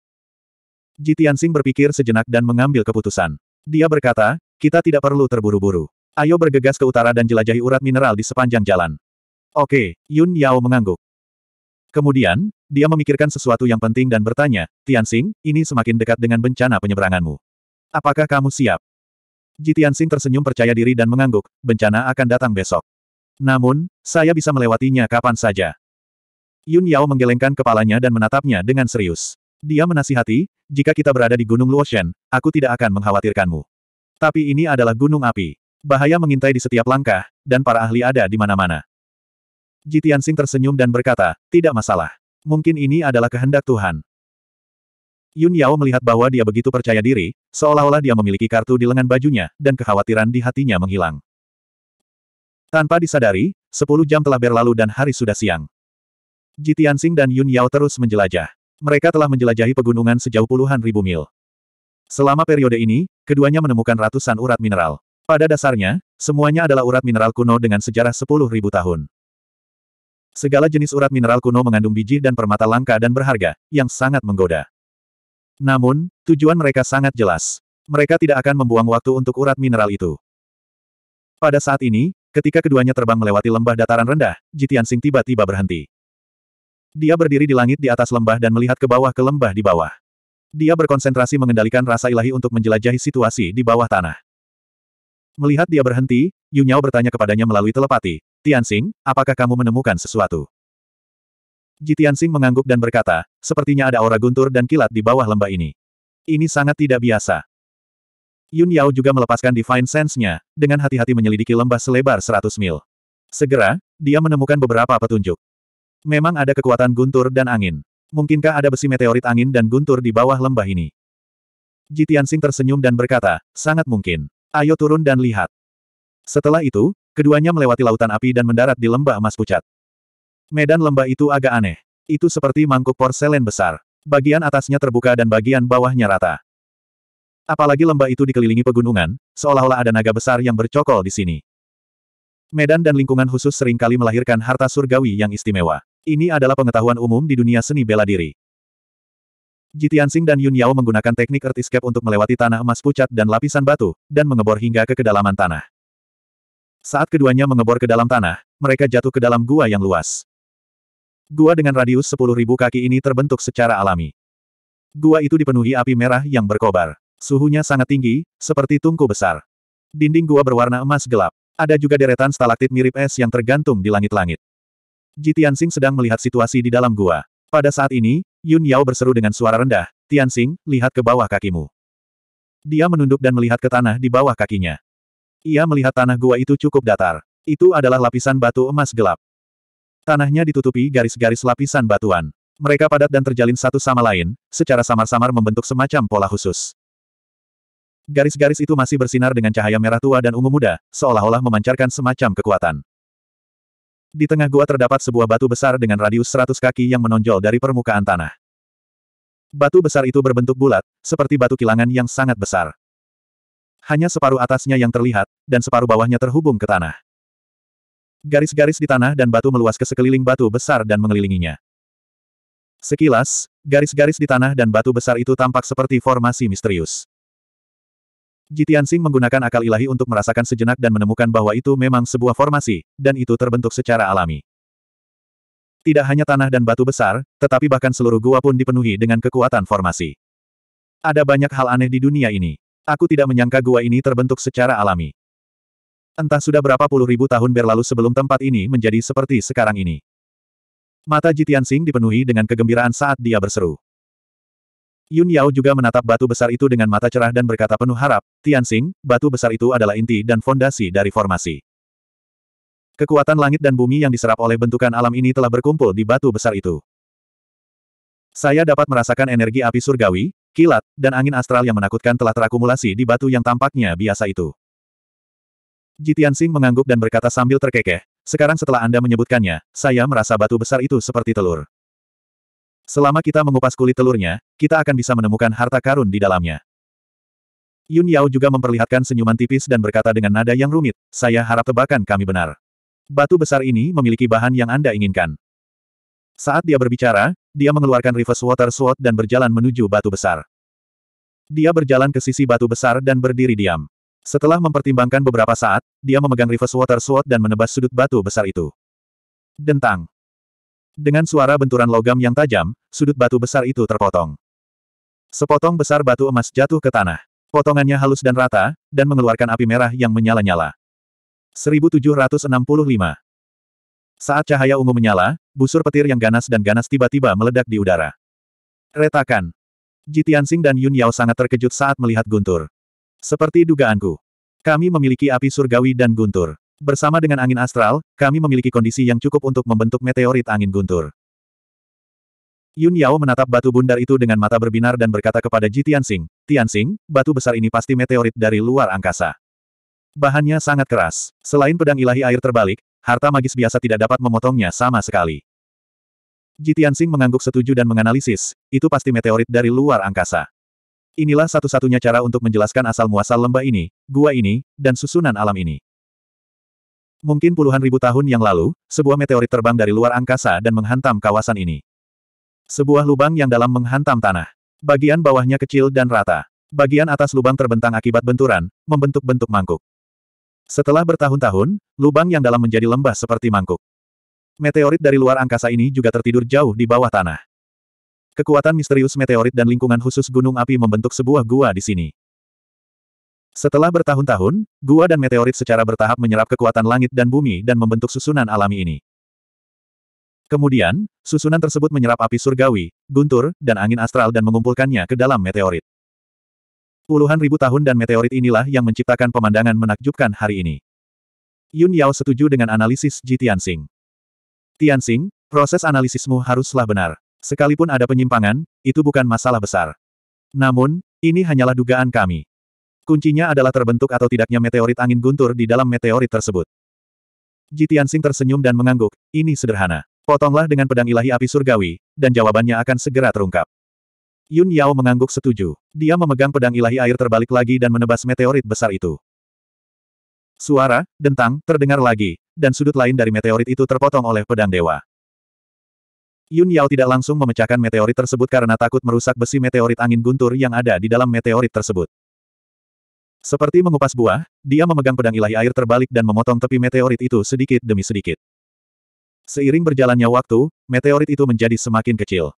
Ji Tianxing berpikir sejenak dan mengambil keputusan. Dia berkata, kita tidak perlu terburu-buru. Ayo bergegas ke utara dan jelajahi urat mineral di sepanjang jalan. Oke, Yun Yao mengangguk. Kemudian, dia memikirkan sesuatu yang penting dan bertanya, Tianxing, ini semakin dekat dengan bencana penyeberanganmu. Apakah kamu siap? Ji Tianxing tersenyum percaya diri dan mengangguk, bencana akan datang besok. Namun, saya bisa melewatinya kapan saja. Yun Yao menggelengkan kepalanya dan menatapnya dengan serius. Dia menasihati, jika kita berada di Gunung Luoshen, aku tidak akan mengkhawatirkanmu. Tapi ini adalah gunung api. Bahaya mengintai di setiap langkah, dan para ahli ada di mana-mana. Jitian Sing tersenyum dan berkata, tidak masalah. Mungkin ini adalah kehendak Tuhan. Yun Yao melihat bahwa dia begitu percaya diri, seolah-olah dia memiliki kartu di lengan bajunya, dan kekhawatiran di hatinya menghilang. Tanpa disadari, sepuluh jam telah berlalu dan hari sudah siang. Ji dan Yun Yao terus menjelajah. Mereka telah menjelajahi pegunungan sejauh puluhan ribu mil. Selama periode ini, keduanya menemukan ratusan urat mineral. Pada dasarnya, semuanya adalah urat mineral kuno dengan sejarah sepuluh ribu tahun. Segala jenis urat mineral kuno mengandung biji dan permata langka dan berharga, yang sangat menggoda. Namun, tujuan mereka sangat jelas. Mereka tidak akan membuang waktu untuk urat mineral itu. Pada saat ini, Ketika keduanya terbang melewati lembah dataran rendah, Jitian Sing tiba-tiba berhenti. Dia berdiri di langit di atas lembah dan melihat ke bawah ke lembah di bawah. Dia berkonsentrasi mengendalikan rasa ilahi untuk menjelajahi situasi di bawah tanah. Melihat dia berhenti, Yu bertanya kepadanya melalui telepati, Tianxing, apakah kamu menemukan sesuatu? Jitiansing mengangguk dan berkata, sepertinya ada aura guntur dan kilat di bawah lembah ini. Ini sangat tidak biasa. Yun Yao juga melepaskan Divine Sense-nya, dengan hati-hati menyelidiki lembah selebar 100 mil. Segera, dia menemukan beberapa petunjuk. Memang ada kekuatan guntur dan angin. Mungkinkah ada besi meteorit angin dan guntur di bawah lembah ini? Ji Tianxing tersenyum dan berkata, sangat mungkin. Ayo turun dan lihat. Setelah itu, keduanya melewati lautan api dan mendarat di lembah emas pucat. Medan lembah itu agak aneh. Itu seperti mangkuk porselen besar. Bagian atasnya terbuka dan bagian bawahnya rata. Apalagi lembah itu dikelilingi pegunungan, seolah-olah ada naga besar yang bercokol di sini. Medan dan lingkungan khusus seringkali melahirkan harta surgawi yang istimewa. Ini adalah pengetahuan umum di dunia seni bela diri. Jitiansing dan Yun Yao menggunakan teknik earth escape untuk melewati tanah emas pucat dan lapisan batu, dan mengebor hingga ke kedalaman tanah. Saat keduanya mengebor ke dalam tanah, mereka jatuh ke dalam gua yang luas. Gua dengan radius 10.000 kaki ini terbentuk secara alami. Gua itu dipenuhi api merah yang berkobar. Suhunya sangat tinggi, seperti tungku besar. Dinding gua berwarna emas gelap. Ada juga deretan stalaktit mirip es yang tergantung di langit-langit. Ji Tianxing sedang melihat situasi di dalam gua. Pada saat ini, Yun Yao berseru dengan suara rendah, Tianxing, lihat ke bawah kakimu. Dia menunduk dan melihat ke tanah di bawah kakinya. Ia melihat tanah gua itu cukup datar. Itu adalah lapisan batu emas gelap. Tanahnya ditutupi garis-garis lapisan batuan. Mereka padat dan terjalin satu sama lain, secara samar-samar membentuk semacam pola khusus. Garis-garis itu masih bersinar dengan cahaya merah tua dan ungu muda, seolah-olah memancarkan semacam kekuatan. Di tengah gua terdapat sebuah batu besar dengan radius 100 kaki yang menonjol dari permukaan tanah. Batu besar itu berbentuk bulat, seperti batu kilangan yang sangat besar. Hanya separuh atasnya yang terlihat, dan separuh bawahnya terhubung ke tanah. Garis-garis di tanah dan batu meluas ke sekeliling batu besar dan mengelilinginya. Sekilas, garis-garis di tanah dan batu besar itu tampak seperti formasi misterius. Jitian Sing menggunakan akal ilahi untuk merasakan sejenak dan menemukan bahwa itu memang sebuah formasi, dan itu terbentuk secara alami. Tidak hanya tanah dan batu besar, tetapi bahkan seluruh gua pun dipenuhi dengan kekuatan formasi. Ada banyak hal aneh di dunia ini. Aku tidak menyangka gua ini terbentuk secara alami. Entah sudah berapa puluh ribu tahun berlalu sebelum tempat ini menjadi seperti sekarang ini. Mata Jitian Sing dipenuhi dengan kegembiraan saat dia berseru. Yun Yao juga menatap batu besar itu dengan mata cerah dan berkata penuh harap, Tianxing, batu besar itu adalah inti dan fondasi dari formasi. Kekuatan langit dan bumi yang diserap oleh bentukan alam ini telah berkumpul di batu besar itu. Saya dapat merasakan energi api surgawi, kilat, dan angin astral yang menakutkan telah terakumulasi di batu yang tampaknya biasa itu. Jitian mengangguk dan berkata sambil terkekeh, sekarang setelah Anda menyebutkannya, saya merasa batu besar itu seperti telur. Selama kita mengupas kulit telurnya, kita akan bisa menemukan harta karun di dalamnya. Yun Yao juga memperlihatkan senyuman tipis dan berkata dengan nada yang rumit, saya harap tebakan kami benar. Batu besar ini memiliki bahan yang Anda inginkan. Saat dia berbicara, dia mengeluarkan reverse water sword dan berjalan menuju batu besar. Dia berjalan ke sisi batu besar dan berdiri diam. Setelah mempertimbangkan beberapa saat, dia memegang reverse water sword dan menebas sudut batu besar itu. Dentang. Dengan suara benturan logam yang tajam, sudut batu besar itu terpotong. Sepotong besar batu emas jatuh ke tanah. Potongannya halus dan rata, dan mengeluarkan api merah yang menyala-nyala. 1765 Saat cahaya ungu menyala, busur petir yang ganas dan ganas tiba-tiba meledak di udara. Retakan. Jitiansing dan Yun Yao sangat terkejut saat melihat guntur. Seperti dugaanku. Kami memiliki api surgawi dan guntur. Bersama dengan angin astral, kami memiliki kondisi yang cukup untuk membentuk meteorit angin guntur. Yun Yao menatap batu bundar itu dengan mata berbinar dan berkata kepada Ji Tianxing, Tianxing, batu besar ini pasti meteorit dari luar angkasa. Bahannya sangat keras. Selain pedang ilahi air terbalik, harta magis biasa tidak dapat memotongnya sama sekali. Ji Tianxing mengangguk setuju dan menganalisis, itu pasti meteorit dari luar angkasa. Inilah satu-satunya cara untuk menjelaskan asal-muasal lembah ini, gua ini, dan susunan alam ini. Mungkin puluhan ribu tahun yang lalu, sebuah meteorit terbang dari luar angkasa dan menghantam kawasan ini. Sebuah lubang yang dalam menghantam tanah. Bagian bawahnya kecil dan rata. Bagian atas lubang terbentang akibat benturan, membentuk bentuk mangkuk. Setelah bertahun-tahun, lubang yang dalam menjadi lembah seperti mangkuk. Meteorit dari luar angkasa ini juga tertidur jauh di bawah tanah. Kekuatan misterius meteorit dan lingkungan khusus gunung api membentuk sebuah gua di sini. Setelah bertahun-tahun, gua dan meteorit secara bertahap menyerap kekuatan langit dan bumi dan membentuk susunan alami ini. Kemudian, susunan tersebut menyerap api surgawi, guntur, dan angin astral dan mengumpulkannya ke dalam meteorit. Puluhan ribu tahun dan meteorit inilah yang menciptakan pemandangan menakjubkan hari ini. Yun Yao setuju dengan analisis Ji Tianxing. Tianxing, proses analisismu haruslah benar. Sekalipun ada penyimpangan, itu bukan masalah besar. Namun, ini hanyalah dugaan kami. Kuncinya adalah terbentuk atau tidaknya meteorit angin guntur di dalam meteorit tersebut. Jitiansing tersenyum dan mengangguk, ini sederhana. Potonglah dengan pedang ilahi api surgawi, dan jawabannya akan segera terungkap. Yun Yao mengangguk setuju. Dia memegang pedang ilahi air terbalik lagi dan menebas meteorit besar itu. Suara, dentang, terdengar lagi, dan sudut lain dari meteorit itu terpotong oleh pedang dewa. Yun Yao tidak langsung memecahkan meteorit tersebut karena takut merusak besi meteorit angin guntur yang ada di dalam meteorit tersebut. Seperti mengupas buah, dia memegang pedang ilahi air terbalik dan memotong tepi meteorit itu sedikit demi sedikit. Seiring berjalannya waktu, meteorit itu menjadi semakin kecil.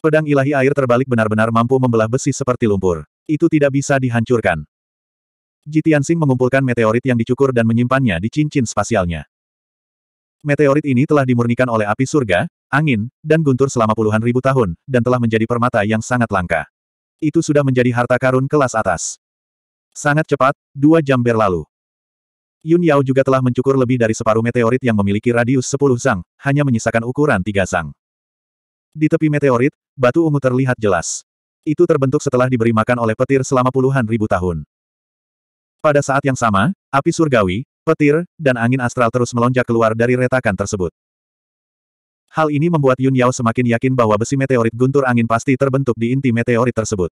Pedang ilahi air terbalik benar-benar mampu membelah besi seperti lumpur. Itu tidak bisa dihancurkan. Jitian Jitiansing mengumpulkan meteorit yang dicukur dan menyimpannya di cincin spasialnya. Meteorit ini telah dimurnikan oleh api surga, angin, dan guntur selama puluhan ribu tahun, dan telah menjadi permata yang sangat langka. Itu sudah menjadi harta karun kelas atas. Sangat cepat, dua jam berlalu. Yun Yao juga telah mencukur lebih dari separuh meteorit yang memiliki radius 10 zang, hanya menyisakan ukuran 3 zang. Di tepi meteorit, batu ungu terlihat jelas. Itu terbentuk setelah diberi makan oleh petir selama puluhan ribu tahun. Pada saat yang sama, api surgawi, petir, dan angin astral terus melonjak keluar dari retakan tersebut. Hal ini membuat Yun Yao semakin yakin bahwa besi meteorit guntur angin pasti terbentuk di inti meteorit tersebut.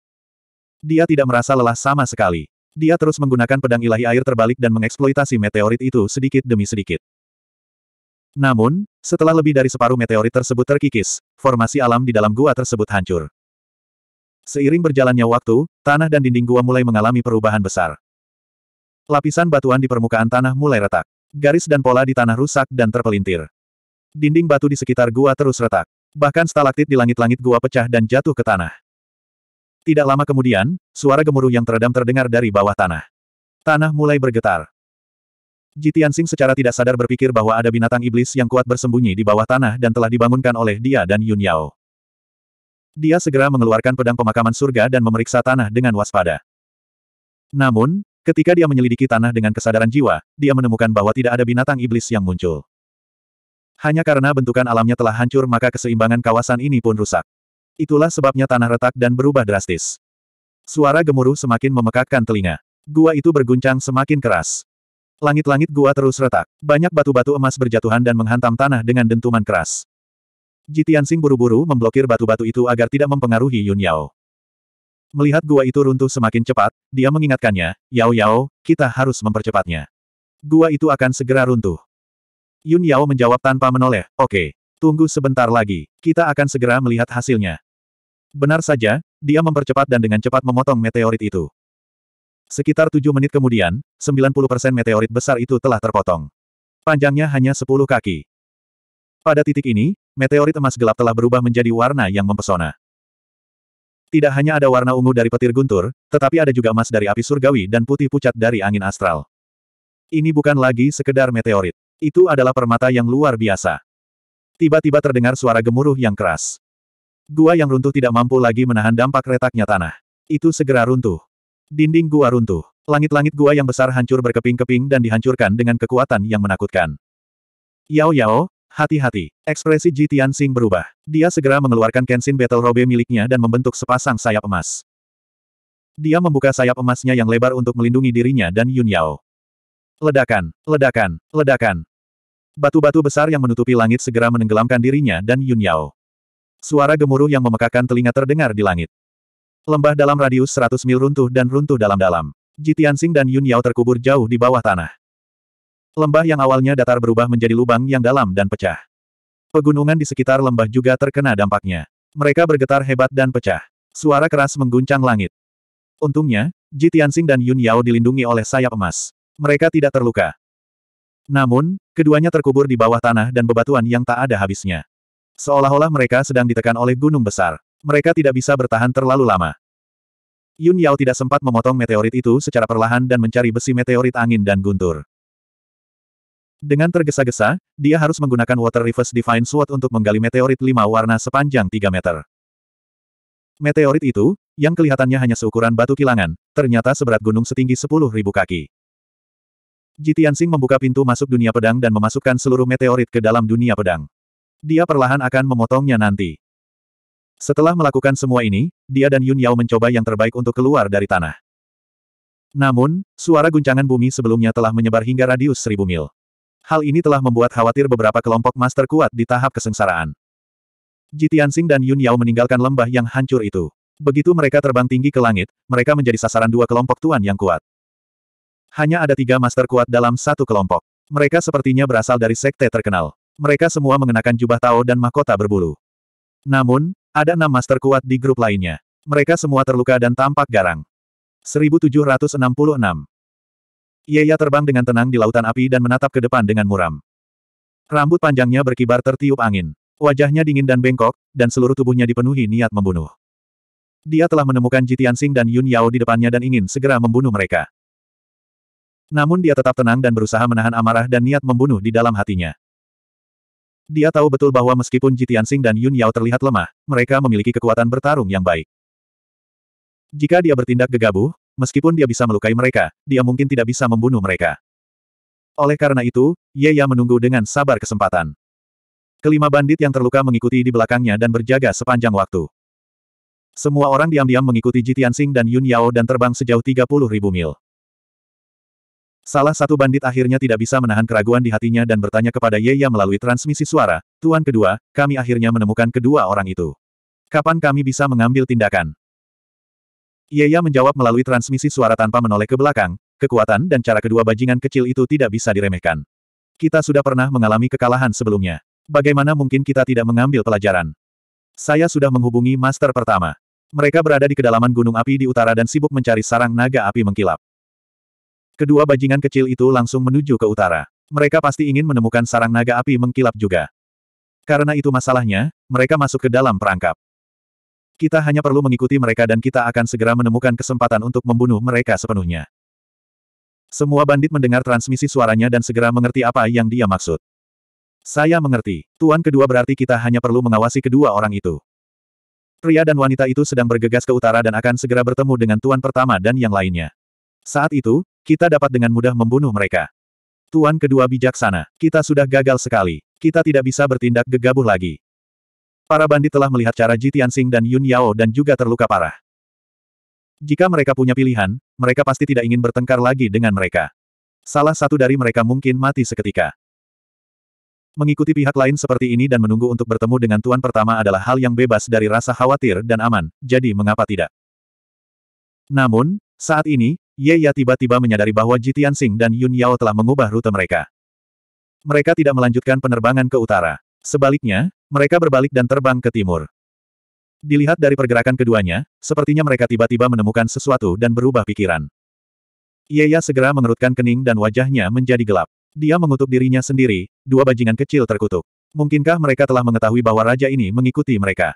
Dia tidak merasa lelah sama sekali. Dia terus menggunakan pedang ilahi air terbalik dan mengeksploitasi meteorit itu sedikit demi sedikit. Namun, setelah lebih dari separuh meteorit tersebut terkikis, formasi alam di dalam gua tersebut hancur. Seiring berjalannya waktu, tanah dan dinding gua mulai mengalami perubahan besar. Lapisan batuan di permukaan tanah mulai retak. Garis dan pola di tanah rusak dan terpelintir. Dinding batu di sekitar gua terus retak. Bahkan stalaktit di langit-langit gua pecah dan jatuh ke tanah. Tidak lama kemudian, suara gemuruh yang teredam terdengar dari bawah tanah. Tanah mulai bergetar. Jitian Sing secara tidak sadar berpikir bahwa ada binatang iblis yang kuat bersembunyi di bawah tanah dan telah dibangunkan oleh dia dan Yun Yao. Dia segera mengeluarkan pedang pemakaman surga dan memeriksa tanah dengan waspada. Namun, ketika dia menyelidiki tanah dengan kesadaran jiwa, dia menemukan bahwa tidak ada binatang iblis yang muncul. Hanya karena bentukan alamnya telah hancur maka keseimbangan kawasan ini pun rusak. Itulah sebabnya tanah retak dan berubah drastis. Suara gemuruh semakin memekakkan telinga. Gua itu berguncang semakin keras. Langit-langit gua terus retak. Banyak batu-batu emas berjatuhan dan menghantam tanah dengan dentuman keras. Jitiansing buru-buru memblokir batu-batu itu agar tidak mempengaruhi Yun Yao. Melihat gua itu runtuh semakin cepat, dia mengingatkannya, Yao Yao, kita harus mempercepatnya. Gua itu akan segera runtuh. Yun Yao menjawab tanpa menoleh, oke, okay, tunggu sebentar lagi, kita akan segera melihat hasilnya. Benar saja, dia mempercepat dan dengan cepat memotong meteorit itu. Sekitar tujuh menit kemudian, 90% meteorit besar itu telah terpotong. Panjangnya hanya sepuluh kaki. Pada titik ini, meteorit emas gelap telah berubah menjadi warna yang mempesona. Tidak hanya ada warna ungu dari petir guntur, tetapi ada juga emas dari api surgawi dan putih pucat dari angin astral. Ini bukan lagi sekedar meteorit. Itu adalah permata yang luar biasa. Tiba-tiba terdengar suara gemuruh yang keras. Gua yang runtuh tidak mampu lagi menahan dampak retaknya tanah. Itu segera runtuh. Dinding gua runtuh. Langit-langit gua yang besar hancur berkeping-keping dan dihancurkan dengan kekuatan yang menakutkan. Yao Yao, hati-hati. Ekspresi Ji Tianxing berubah. Dia segera mengeluarkan Kenshin Battle Robe miliknya dan membentuk sepasang sayap emas. Dia membuka sayap emasnya yang lebar untuk melindungi dirinya dan Yun Yao. Ledakan, ledakan, ledakan. Batu-batu besar yang menutupi langit segera menenggelamkan dirinya dan Yun Yao. Suara gemuruh yang memekakan telinga terdengar di langit. Lembah dalam radius 100 mil runtuh dan runtuh dalam-dalam. Jitiansing dan Yun Yao terkubur jauh di bawah tanah. Lembah yang awalnya datar berubah menjadi lubang yang dalam dan pecah. Pegunungan di sekitar lembah juga terkena dampaknya. Mereka bergetar hebat dan pecah. Suara keras mengguncang langit. Untungnya, Jitiansing dan Yun Yao dilindungi oleh sayap emas. Mereka tidak terluka. Namun, keduanya terkubur di bawah tanah dan bebatuan yang tak ada habisnya. Seolah-olah mereka sedang ditekan oleh gunung besar. Mereka tidak bisa bertahan terlalu lama. Yun Yao tidak sempat memotong meteorit itu secara perlahan dan mencari besi meteorit angin dan guntur. Dengan tergesa-gesa, dia harus menggunakan Water Reverse Divine Sword untuk menggali meteorit lima warna sepanjang tiga meter. Meteorit itu, yang kelihatannya hanya seukuran batu kilangan, ternyata seberat gunung setinggi sepuluh ribu kaki. Jitiansing membuka pintu masuk dunia pedang dan memasukkan seluruh meteorit ke dalam dunia pedang dia perlahan akan memotongnya nanti. Setelah melakukan semua ini, dia dan Yun Yao mencoba yang terbaik untuk keluar dari tanah. Namun, suara guncangan bumi sebelumnya telah menyebar hingga radius seribu mil. Hal ini telah membuat khawatir beberapa kelompok master kuat di tahap kesengsaraan. Jitiansing dan Yun Yao meninggalkan lembah yang hancur itu. Begitu mereka terbang tinggi ke langit, mereka menjadi sasaran dua kelompok tuan yang kuat. Hanya ada tiga master kuat dalam satu kelompok. Mereka sepertinya berasal dari sekte terkenal. Mereka semua mengenakan jubah Tao dan mahkota berbulu. Namun, ada enam master kuat di grup lainnya. Mereka semua terluka dan tampak garang. 1766 Yeya terbang dengan tenang di lautan api dan menatap ke depan dengan muram. Rambut panjangnya berkibar tertiup angin. Wajahnya dingin dan bengkok, dan seluruh tubuhnya dipenuhi niat membunuh. Dia telah menemukan Jitian Sing dan Yun Yao di depannya dan ingin segera membunuh mereka. Namun dia tetap tenang dan berusaha menahan amarah dan niat membunuh di dalam hatinya. Dia tahu betul bahwa meskipun Jitiansing dan Yun Yao terlihat lemah, mereka memiliki kekuatan bertarung yang baik. Jika dia bertindak gegabah, meskipun dia bisa melukai mereka, dia mungkin tidak bisa membunuh mereka. Oleh karena itu, Ye Ya menunggu dengan sabar kesempatan. Kelima bandit yang terluka mengikuti di belakangnya dan berjaga sepanjang waktu. Semua orang diam-diam mengikuti Jitiansing dan Yun Yao dan terbang sejauh 30.000 mil. Salah satu bandit akhirnya tidak bisa menahan keraguan di hatinya dan bertanya kepada Ye Ya melalui transmisi suara, Tuan kedua, kami akhirnya menemukan kedua orang itu. Kapan kami bisa mengambil tindakan? Ye Ya menjawab melalui transmisi suara tanpa menoleh ke belakang, kekuatan dan cara kedua bajingan kecil itu tidak bisa diremehkan. Kita sudah pernah mengalami kekalahan sebelumnya. Bagaimana mungkin kita tidak mengambil pelajaran? Saya sudah menghubungi master pertama. Mereka berada di kedalaman gunung api di utara dan sibuk mencari sarang naga api mengkilap. Kedua bajingan kecil itu langsung menuju ke utara. Mereka pasti ingin menemukan sarang naga api mengkilap juga. Karena itu masalahnya, mereka masuk ke dalam perangkap. Kita hanya perlu mengikuti mereka dan kita akan segera menemukan kesempatan untuk membunuh mereka sepenuhnya. Semua bandit mendengar transmisi suaranya dan segera mengerti apa yang dia maksud. Saya mengerti, Tuan kedua berarti kita hanya perlu mengawasi kedua orang itu. Pria dan wanita itu sedang bergegas ke utara dan akan segera bertemu dengan Tuan pertama dan yang lainnya. Saat itu, kita dapat dengan mudah membunuh mereka. Tuan kedua bijaksana, kita sudah gagal sekali. Kita tidak bisa bertindak gegabah lagi. Para bandit telah melihat cara Jitian Sing dan Yun Yao dan juga terluka parah. Jika mereka punya pilihan, mereka pasti tidak ingin bertengkar lagi dengan mereka. Salah satu dari mereka mungkin mati seketika. Mengikuti pihak lain seperti ini dan menunggu untuk bertemu dengan tuan pertama adalah hal yang bebas dari rasa khawatir dan aman, jadi mengapa tidak? Namun, saat ini, Ye Ya tiba-tiba menyadari bahwa Ji Tianxing dan Yun Yao telah mengubah rute mereka. Mereka tidak melanjutkan penerbangan ke utara. Sebaliknya, mereka berbalik dan terbang ke timur. Dilihat dari pergerakan keduanya, sepertinya mereka tiba-tiba menemukan sesuatu dan berubah pikiran. Ya segera mengerutkan kening dan wajahnya menjadi gelap. Dia mengutuk dirinya sendiri, dua bajingan kecil terkutuk. Mungkinkah mereka telah mengetahui bahwa raja ini mengikuti mereka?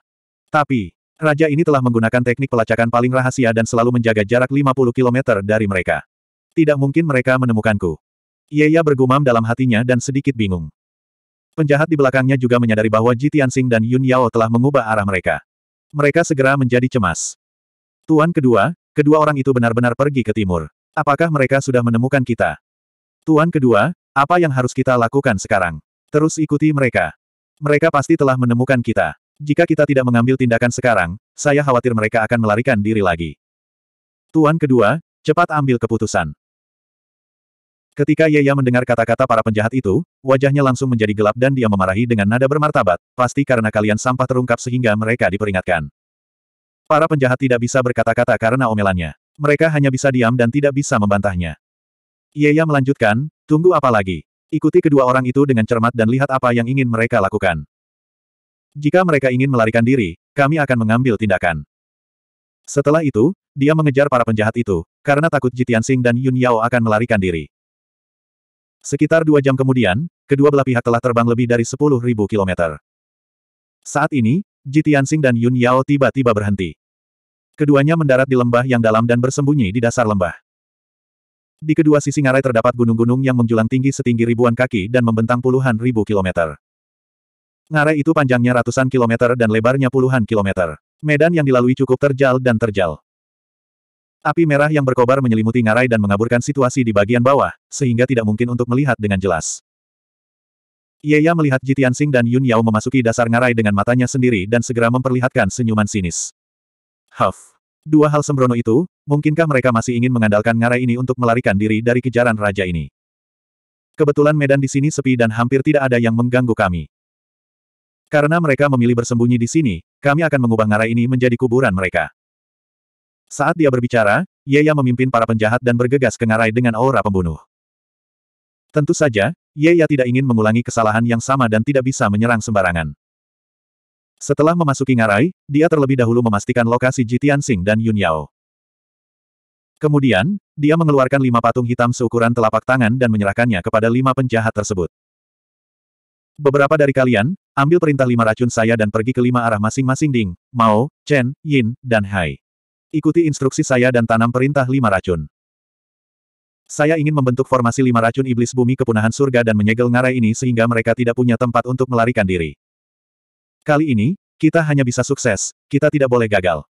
Tapi, Raja ini telah menggunakan teknik pelacakan paling rahasia dan selalu menjaga jarak 50 km dari mereka. Tidak mungkin mereka menemukanku. Yeya bergumam dalam hatinya dan sedikit bingung. Penjahat di belakangnya juga menyadari bahwa Ji Tianxing dan Yun Yao telah mengubah arah mereka. Mereka segera menjadi cemas. Tuan kedua, kedua orang itu benar-benar pergi ke timur. Apakah mereka sudah menemukan kita? Tuan kedua, apa yang harus kita lakukan sekarang? Terus ikuti mereka. Mereka pasti telah menemukan kita. Jika kita tidak mengambil tindakan sekarang, saya khawatir mereka akan melarikan diri lagi. Tuan kedua, cepat ambil keputusan. Ketika Yeya mendengar kata-kata para penjahat itu, wajahnya langsung menjadi gelap dan dia memarahi dengan nada bermartabat, pasti karena kalian sampah terungkap sehingga mereka diperingatkan. Para penjahat tidak bisa berkata-kata karena omelannya. Mereka hanya bisa diam dan tidak bisa membantahnya. Yeya melanjutkan, tunggu apa lagi? Ikuti kedua orang itu dengan cermat dan lihat apa yang ingin mereka lakukan. Jika mereka ingin melarikan diri, kami akan mengambil tindakan. Setelah itu, dia mengejar para penjahat itu, karena takut Jitian Sing dan Yun Yao akan melarikan diri. Sekitar dua jam kemudian, kedua belah pihak telah terbang lebih dari 10.000 kilometer. Saat ini, Jitian Sing dan Yun Yao tiba-tiba berhenti. Keduanya mendarat di lembah yang dalam dan bersembunyi di dasar lembah. Di kedua sisi ngarai terdapat gunung-gunung yang menjulang tinggi setinggi ribuan kaki dan membentang puluhan ribu kilometer. Ngarai itu panjangnya ratusan kilometer dan lebarnya puluhan kilometer. Medan yang dilalui cukup terjal dan terjal. Api merah yang berkobar menyelimuti ngarai dan mengaburkan situasi di bagian bawah, sehingga tidak mungkin untuk melihat dengan jelas. Yeya melihat Jitian Sing dan Yun Yao memasuki dasar ngarai dengan matanya sendiri dan segera memperlihatkan senyuman sinis. Huff. Dua hal sembrono itu, mungkinkah mereka masih ingin mengandalkan ngarai ini untuk melarikan diri dari kejaran raja ini? Kebetulan medan di sini sepi dan hampir tidak ada yang mengganggu kami. Karena mereka memilih bersembunyi di sini, kami akan mengubah ngarai ini menjadi kuburan mereka. Saat dia berbicara, Yeya memimpin para penjahat dan bergegas ke ngarai dengan aura pembunuh. Tentu saja, Yeya tidak ingin mengulangi kesalahan yang sama dan tidak bisa menyerang sembarangan. Setelah memasuki ngarai, dia terlebih dahulu memastikan lokasi Jitian Sing dan Yun Yao. Kemudian, dia mengeluarkan lima patung hitam seukuran telapak tangan dan menyerahkannya kepada lima penjahat tersebut. Beberapa dari kalian, Ambil perintah lima racun saya dan pergi ke lima arah masing-masing Ding, Mao, Chen, Yin, dan Hai. Ikuti instruksi saya dan tanam perintah lima racun. Saya ingin membentuk formasi lima racun iblis bumi kepunahan surga dan menyegel ngarai ini sehingga mereka tidak punya tempat untuk melarikan diri. Kali ini, kita hanya bisa sukses, kita tidak boleh gagal.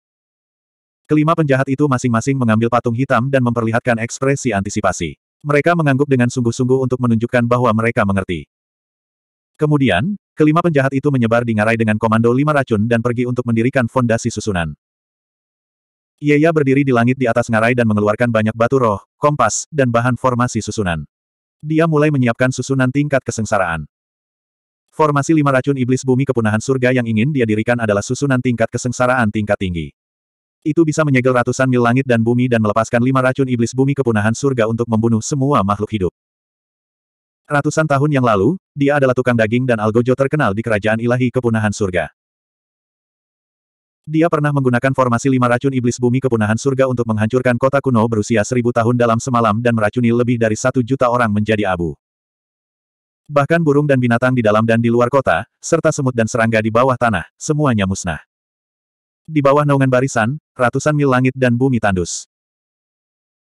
Kelima penjahat itu masing-masing mengambil patung hitam dan memperlihatkan ekspresi antisipasi. Mereka mengangguk dengan sungguh-sungguh untuk menunjukkan bahwa mereka mengerti. Kemudian, kelima penjahat itu menyebar di ngarai dengan komando lima racun dan pergi untuk mendirikan fondasi susunan. Yeya berdiri di langit di atas ngarai dan mengeluarkan banyak batu roh, kompas, dan bahan formasi susunan. Dia mulai menyiapkan susunan tingkat kesengsaraan. Formasi lima racun iblis bumi kepunahan surga yang ingin dia dirikan adalah susunan tingkat kesengsaraan tingkat tinggi. Itu bisa menyegel ratusan mil langit dan bumi dan melepaskan lima racun iblis bumi kepunahan surga untuk membunuh semua makhluk hidup. Ratusan tahun yang lalu, dia adalah tukang daging dan algojo terkenal di kerajaan ilahi kepunahan surga. Dia pernah menggunakan formasi lima racun iblis bumi kepunahan surga untuk menghancurkan kota kuno berusia seribu tahun dalam semalam dan meracuni lebih dari satu juta orang menjadi abu. Bahkan burung dan binatang di dalam dan di luar kota, serta semut dan serangga di bawah tanah, semuanya musnah. Di bawah naungan barisan, ratusan mil langit dan bumi tandus.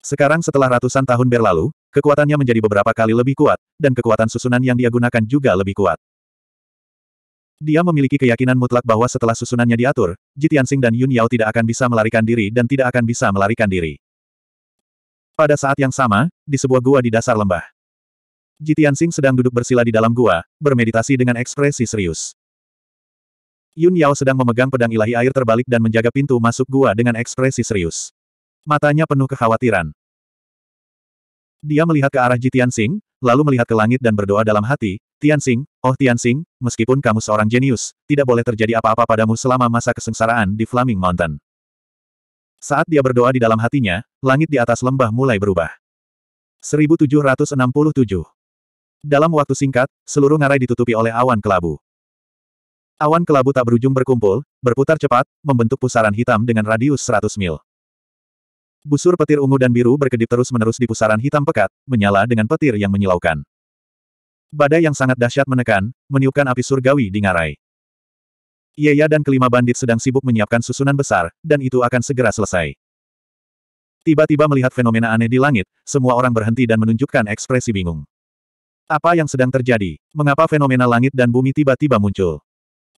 Sekarang setelah ratusan tahun berlalu, Kekuatannya menjadi beberapa kali lebih kuat, dan kekuatan susunan yang dia gunakan juga lebih kuat. Dia memiliki keyakinan mutlak bahwa setelah susunannya diatur, Jitiansing dan Yun Yao tidak akan bisa melarikan diri dan tidak akan bisa melarikan diri. Pada saat yang sama, di sebuah gua di dasar lembah. Jitiansing sedang duduk bersila di dalam gua, bermeditasi dengan ekspresi serius. Yun Yao sedang memegang pedang ilahi air terbalik dan menjaga pintu masuk gua dengan ekspresi serius. Matanya penuh kekhawatiran. Dia melihat ke arah Ji Tianxing, lalu melihat ke langit dan berdoa dalam hati, Tianxing, oh Tianxing, meskipun kamu seorang jenius, tidak boleh terjadi apa-apa padamu selama masa kesengsaraan di Flaming Mountain. Saat dia berdoa di dalam hatinya, langit di atas lembah mulai berubah. 1767 Dalam waktu singkat, seluruh ngarai ditutupi oleh awan kelabu. Awan kelabu tak berujung berkumpul, berputar cepat, membentuk pusaran hitam dengan radius 100 mil. Busur petir ungu dan biru berkedip terus-menerus di pusaran hitam pekat, menyala dengan petir yang menyilaukan. Badai yang sangat dahsyat menekan, meniupkan api surgawi di ngarai. Yeya dan kelima bandit sedang sibuk menyiapkan susunan besar, dan itu akan segera selesai. Tiba-tiba melihat fenomena aneh di langit, semua orang berhenti dan menunjukkan ekspresi bingung. Apa yang sedang terjadi? Mengapa fenomena langit dan bumi tiba-tiba muncul?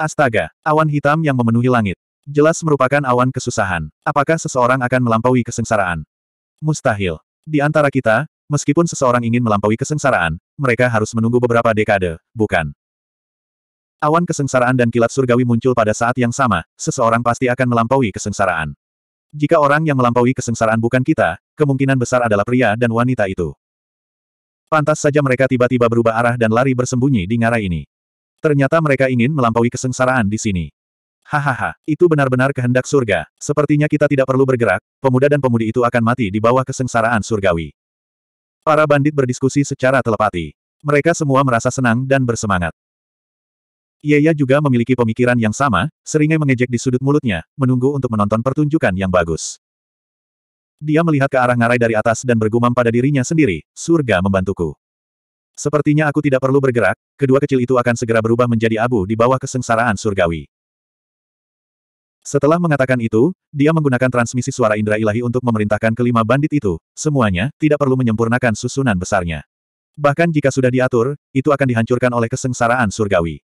Astaga, awan hitam yang memenuhi langit. Jelas merupakan awan kesusahan. Apakah seseorang akan melampaui kesengsaraan? Mustahil. Di antara kita, meskipun seseorang ingin melampaui kesengsaraan, mereka harus menunggu beberapa dekade, bukan? Awan kesengsaraan dan kilat surgawi muncul pada saat yang sama, seseorang pasti akan melampaui kesengsaraan. Jika orang yang melampaui kesengsaraan bukan kita, kemungkinan besar adalah pria dan wanita itu. Pantas saja mereka tiba-tiba berubah arah dan lari bersembunyi di ngarai ini. Ternyata mereka ingin melampaui kesengsaraan di sini. Hahaha, itu benar-benar kehendak surga. Sepertinya kita tidak perlu bergerak, pemuda dan pemudi itu akan mati di bawah kesengsaraan surgawi. Para bandit berdiskusi secara telepati. Mereka semua merasa senang dan bersemangat. Yeya juga memiliki pemikiran yang sama, seringai mengejek di sudut mulutnya, menunggu untuk menonton pertunjukan yang bagus. Dia melihat ke arah ngarai dari atas dan bergumam pada dirinya sendiri, surga membantuku. Sepertinya aku tidak perlu bergerak, kedua kecil itu akan segera berubah menjadi abu di bawah kesengsaraan surgawi. Setelah mengatakan itu, dia menggunakan transmisi suara indera ilahi untuk memerintahkan kelima bandit itu, semuanya, tidak perlu menyempurnakan susunan besarnya. Bahkan jika sudah diatur, itu akan dihancurkan oleh kesengsaraan surgawi.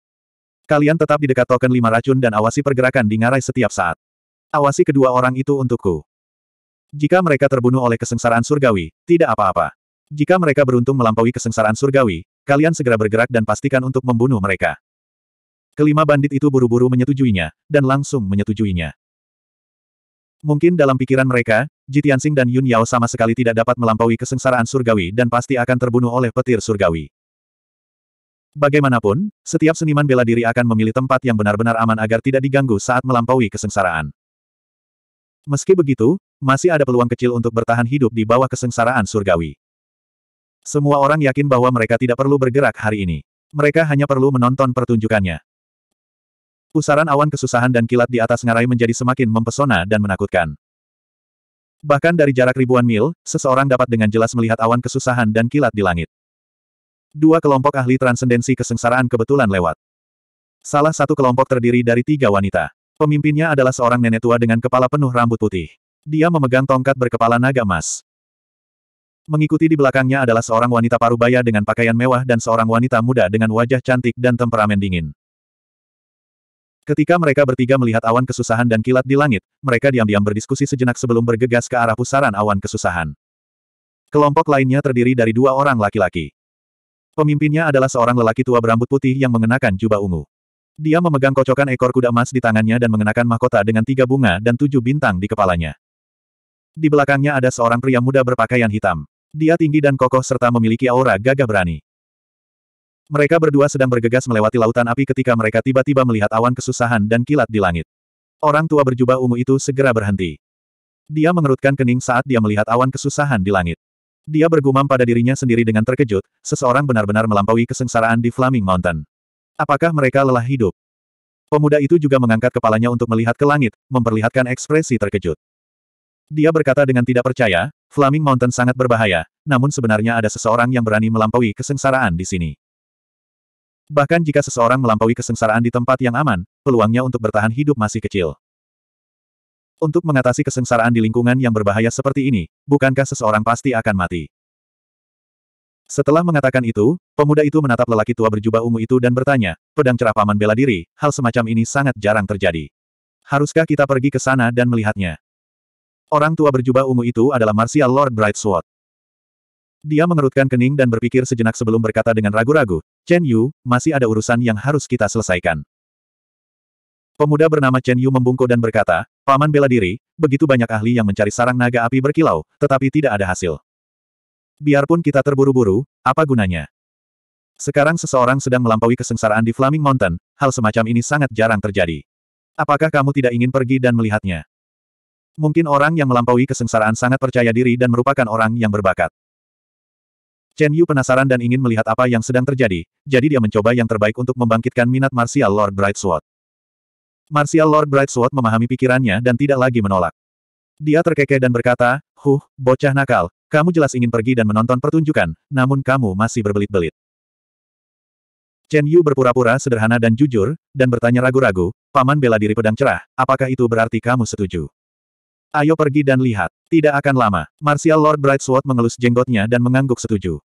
Kalian tetap di dekat token lima racun dan awasi pergerakan di ngarai setiap saat. Awasi kedua orang itu untukku. Jika mereka terbunuh oleh kesengsaraan surgawi, tidak apa-apa. Jika mereka beruntung melampaui kesengsaraan surgawi, kalian segera bergerak dan pastikan untuk membunuh mereka. Kelima bandit itu buru-buru menyetujuinya, dan langsung menyetujuinya. Mungkin dalam pikiran mereka, Jitiansing dan Yun Yao sama sekali tidak dapat melampaui kesengsaraan surgawi dan pasti akan terbunuh oleh petir surgawi. Bagaimanapun, setiap seniman bela diri akan memilih tempat yang benar-benar aman agar tidak diganggu saat melampaui kesengsaraan. Meski begitu, masih ada peluang kecil untuk bertahan hidup di bawah kesengsaraan surgawi. Semua orang yakin bahwa mereka tidak perlu bergerak hari ini. Mereka hanya perlu menonton pertunjukannya. Pusaran awan kesusahan dan kilat di atas ngarai menjadi semakin mempesona dan menakutkan. Bahkan dari jarak ribuan mil, seseorang dapat dengan jelas melihat awan kesusahan dan kilat di langit. Dua kelompok ahli transendensi kesengsaraan kebetulan lewat. Salah satu kelompok terdiri dari tiga wanita. Pemimpinnya adalah seorang nenek tua dengan kepala penuh rambut putih. Dia memegang tongkat berkepala naga emas. Mengikuti di belakangnya adalah seorang wanita parubaya dengan pakaian mewah dan seorang wanita muda dengan wajah cantik dan temperamen dingin. Ketika mereka bertiga melihat awan kesusahan dan kilat di langit, mereka diam-diam berdiskusi sejenak sebelum bergegas ke arah pusaran awan kesusahan. Kelompok lainnya terdiri dari dua orang laki-laki. Pemimpinnya adalah seorang lelaki tua berambut putih yang mengenakan jubah ungu. Dia memegang kocokan ekor kuda emas di tangannya dan mengenakan mahkota dengan tiga bunga dan tujuh bintang di kepalanya. Di belakangnya ada seorang pria muda berpakaian hitam. Dia tinggi dan kokoh serta memiliki aura gagah berani. Mereka berdua sedang bergegas melewati lautan api ketika mereka tiba-tiba melihat awan kesusahan dan kilat di langit. Orang tua berjubah ungu itu segera berhenti. Dia mengerutkan kening saat dia melihat awan kesusahan di langit. Dia bergumam pada dirinya sendiri dengan terkejut, seseorang benar-benar melampaui kesengsaraan di Flaming Mountain. Apakah mereka lelah hidup? Pemuda itu juga mengangkat kepalanya untuk melihat ke langit, memperlihatkan ekspresi terkejut. Dia berkata dengan tidak percaya, Flaming Mountain sangat berbahaya, namun sebenarnya ada seseorang yang berani melampaui kesengsaraan di sini. Bahkan jika seseorang melampaui kesengsaraan di tempat yang aman, peluangnya untuk bertahan hidup masih kecil. Untuk mengatasi kesengsaraan di lingkungan yang berbahaya seperti ini, bukankah seseorang pasti akan mati? Setelah mengatakan itu, pemuda itu menatap lelaki tua berjubah ungu itu dan bertanya, pedang cerapaman bela diri, hal semacam ini sangat jarang terjadi. Haruskah kita pergi ke sana dan melihatnya? Orang tua berjubah ungu itu adalah Martial Lord Brightsword. Dia mengerutkan kening dan berpikir sejenak sebelum berkata dengan ragu-ragu, Chen Yu, masih ada urusan yang harus kita selesaikan. Pemuda bernama Chen Yu membungkuk dan berkata, Paman bela diri, begitu banyak ahli yang mencari sarang naga api berkilau, tetapi tidak ada hasil. Biarpun kita terburu-buru, apa gunanya? Sekarang seseorang sedang melampaui kesengsaraan di Flaming Mountain, hal semacam ini sangat jarang terjadi. Apakah kamu tidak ingin pergi dan melihatnya? Mungkin orang yang melampaui kesengsaraan sangat percaya diri dan merupakan orang yang berbakat. Chen Yu penasaran dan ingin melihat apa yang sedang terjadi, jadi dia mencoba yang terbaik untuk membangkitkan minat Martial Lord Brightsword. Martial Lord Brightsword memahami pikirannya dan tidak lagi menolak. Dia terkekeh dan berkata, Huh, bocah nakal, kamu jelas ingin pergi dan menonton pertunjukan, namun kamu masih berbelit-belit. Chen Yu berpura-pura sederhana dan jujur, dan bertanya ragu-ragu, Paman bela diri pedang cerah, apakah itu berarti kamu setuju? Ayo pergi dan lihat. Tidak akan lama, Martial Lord Brightsword mengelus jenggotnya dan mengangguk setuju.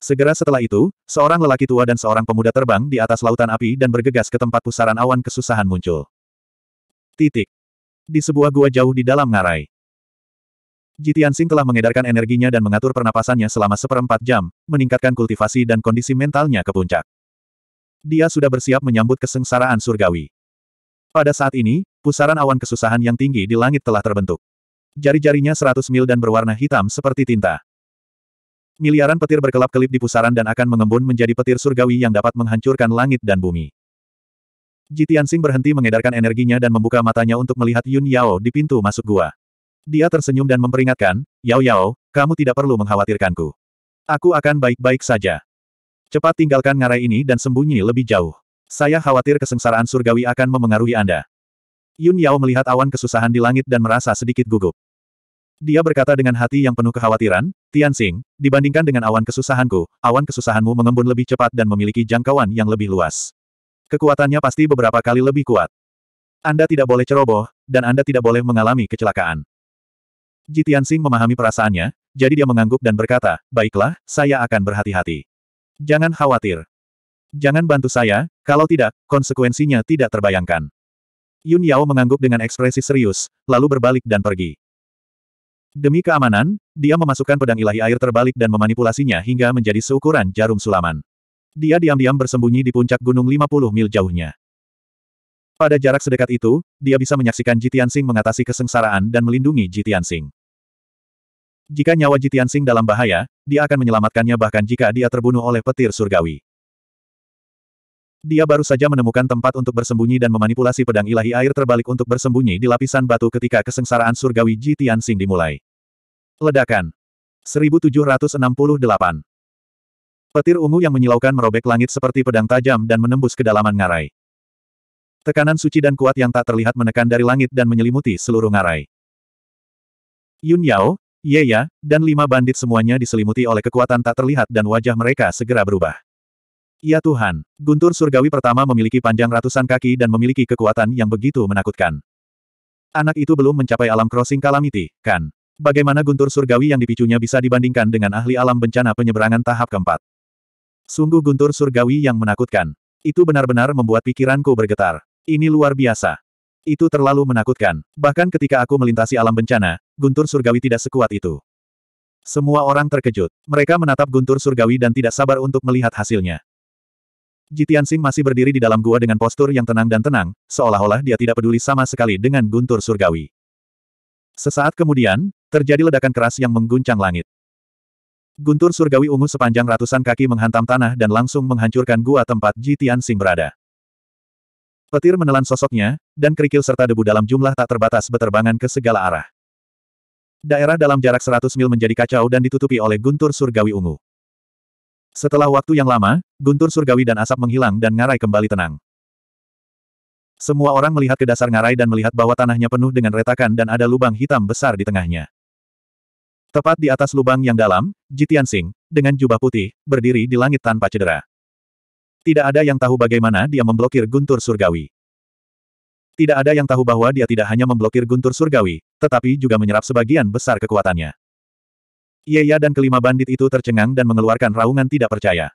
Segera setelah itu, seorang lelaki tua dan seorang pemuda terbang di atas lautan api dan bergegas ke tempat pusaran awan kesusahan muncul. Titik. Di sebuah gua jauh di dalam ngarai. Jitian Sing telah mengedarkan energinya dan mengatur pernapasannya selama seperempat jam, meningkatkan kultivasi dan kondisi mentalnya ke puncak. Dia sudah bersiap menyambut kesengsaraan surgawi. Pada saat ini, pusaran awan kesusahan yang tinggi di langit telah terbentuk. Jari-jarinya seratus mil dan berwarna hitam seperti tinta. Miliaran petir berkelap-kelip di pusaran dan akan mengembun menjadi petir surgawi yang dapat menghancurkan langit dan bumi. Jitiansing berhenti mengedarkan energinya dan membuka matanya untuk melihat Yun Yao di pintu masuk gua. Dia tersenyum dan memperingatkan, Yao Yao, kamu tidak perlu mengkhawatirkanku. Aku akan baik-baik saja. Cepat tinggalkan ngarai ini dan sembunyi lebih jauh. Saya khawatir kesengsaraan surgawi akan memengaruhi Anda. Yun Yao melihat awan kesusahan di langit dan merasa sedikit gugup. Dia berkata dengan hati yang penuh kekhawatiran, Tianxing, dibandingkan dengan awan kesusahanku, awan kesusahanmu mengembun lebih cepat dan memiliki jangkauan yang lebih luas. Kekuatannya pasti beberapa kali lebih kuat. Anda tidak boleh ceroboh, dan Anda tidak boleh mengalami kecelakaan. Ji Tianxing memahami perasaannya, jadi dia mengangguk dan berkata, Baiklah, saya akan berhati-hati. Jangan khawatir. Jangan bantu saya, kalau tidak, konsekuensinya tidak terbayangkan. Yun Yao mengangguk dengan ekspresi serius, lalu berbalik dan pergi. Demi keamanan, dia memasukkan pedang ilahi air terbalik dan memanipulasinya hingga menjadi seukuran jarum sulaman. Dia diam-diam bersembunyi di puncak gunung 50 mil jauhnya. Pada jarak sedekat itu, dia bisa menyaksikan Jitian Sing mengatasi kesengsaraan dan melindungi Jitian Sing. Jika nyawa Jitian Sing dalam bahaya, dia akan menyelamatkannya bahkan jika dia terbunuh oleh petir surgawi. Dia baru saja menemukan tempat untuk bersembunyi dan memanipulasi pedang ilahi air terbalik untuk bersembunyi di lapisan batu ketika kesengsaraan surgawi Ji Tianxing dimulai. Ledakan. 1768. Petir ungu yang menyilaukan merobek langit seperti pedang tajam dan menembus kedalaman ngarai. Tekanan suci dan kuat yang tak terlihat menekan dari langit dan menyelimuti seluruh ngarai. Yun Yao, Ya, dan lima bandit semuanya diselimuti oleh kekuatan tak terlihat dan wajah mereka segera berubah. Ya Tuhan, guntur surgawi pertama memiliki panjang ratusan kaki dan memiliki kekuatan yang begitu menakutkan. Anak itu belum mencapai alam crossing calamity, kan? Bagaimana guntur surgawi yang dipicunya bisa dibandingkan dengan ahli alam bencana penyeberangan tahap keempat? Sungguh guntur surgawi yang menakutkan. Itu benar-benar membuat pikiranku bergetar. Ini luar biasa. Itu terlalu menakutkan. Bahkan ketika aku melintasi alam bencana, guntur surgawi tidak sekuat itu. Semua orang terkejut. Mereka menatap guntur surgawi dan tidak sabar untuk melihat hasilnya. Jitian Sing masih berdiri di dalam gua dengan postur yang tenang dan tenang, seolah-olah dia tidak peduli sama sekali dengan guntur surgawi. Sesaat kemudian, terjadi ledakan keras yang mengguncang langit. Guntur surgawi ungu sepanjang ratusan kaki menghantam tanah dan langsung menghancurkan gua tempat Jitian Sing berada. Petir menelan sosoknya, dan kerikil serta debu dalam jumlah tak terbatas beterbangan ke segala arah. Daerah dalam jarak 100 mil menjadi kacau dan ditutupi oleh guntur surgawi ungu. Setelah waktu yang lama, guntur surgawi dan asap menghilang dan ngarai kembali tenang. Semua orang melihat ke dasar ngarai dan melihat bahwa tanahnya penuh dengan retakan dan ada lubang hitam besar di tengahnya. Tepat di atas lubang yang dalam, Jitian Singh, dengan jubah putih, berdiri di langit tanpa cedera. Tidak ada yang tahu bagaimana dia memblokir guntur surgawi. Tidak ada yang tahu bahwa dia tidak hanya memblokir guntur surgawi, tetapi juga menyerap sebagian besar kekuatannya. Yeya iya, dan kelima bandit itu tercengang dan mengeluarkan raungan tidak percaya.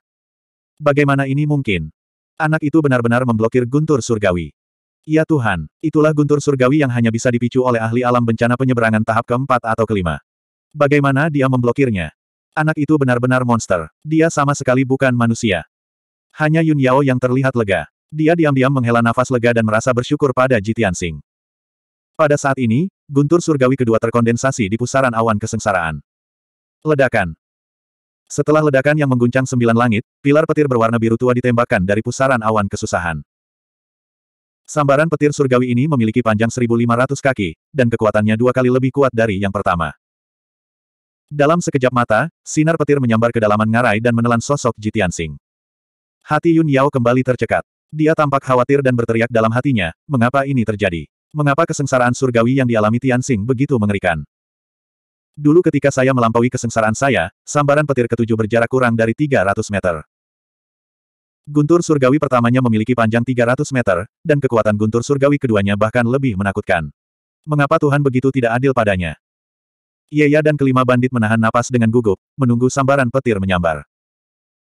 Bagaimana ini mungkin? Anak itu benar-benar memblokir guntur surgawi. Ya Tuhan, itulah guntur surgawi yang hanya bisa dipicu oleh ahli alam bencana penyeberangan tahap keempat atau kelima. Bagaimana dia memblokirnya? Anak itu benar-benar monster. Dia sama sekali bukan manusia. Hanya Yun Yao yang terlihat lega. Dia diam-diam menghela nafas lega dan merasa bersyukur pada Jitian Sing. Pada saat ini, guntur surgawi kedua terkondensasi di pusaran awan kesengsaraan. Ledakan. Setelah ledakan yang mengguncang sembilan langit, pilar petir berwarna biru tua ditembakkan dari pusaran awan kesusahan. Sambaran petir surgawi ini memiliki panjang 1.500 kaki, dan kekuatannya dua kali lebih kuat dari yang pertama. Dalam sekejap mata, sinar petir menyambar kedalaman ngarai dan menelan sosok Jitian Sing. Hati Yun Yao kembali tercekat. Dia tampak khawatir dan berteriak dalam hatinya, mengapa ini terjadi? Mengapa kesengsaraan surgawi yang dialami Tian Sing begitu mengerikan? Dulu ketika saya melampaui kesengsaraan saya, sambaran petir ketujuh berjarak kurang dari 300 meter. Guntur surgawi pertamanya memiliki panjang 300 meter, dan kekuatan guntur surgawi keduanya bahkan lebih menakutkan. Mengapa Tuhan begitu tidak adil padanya? Yeya iya, dan kelima bandit menahan napas dengan gugup, menunggu sambaran petir menyambar.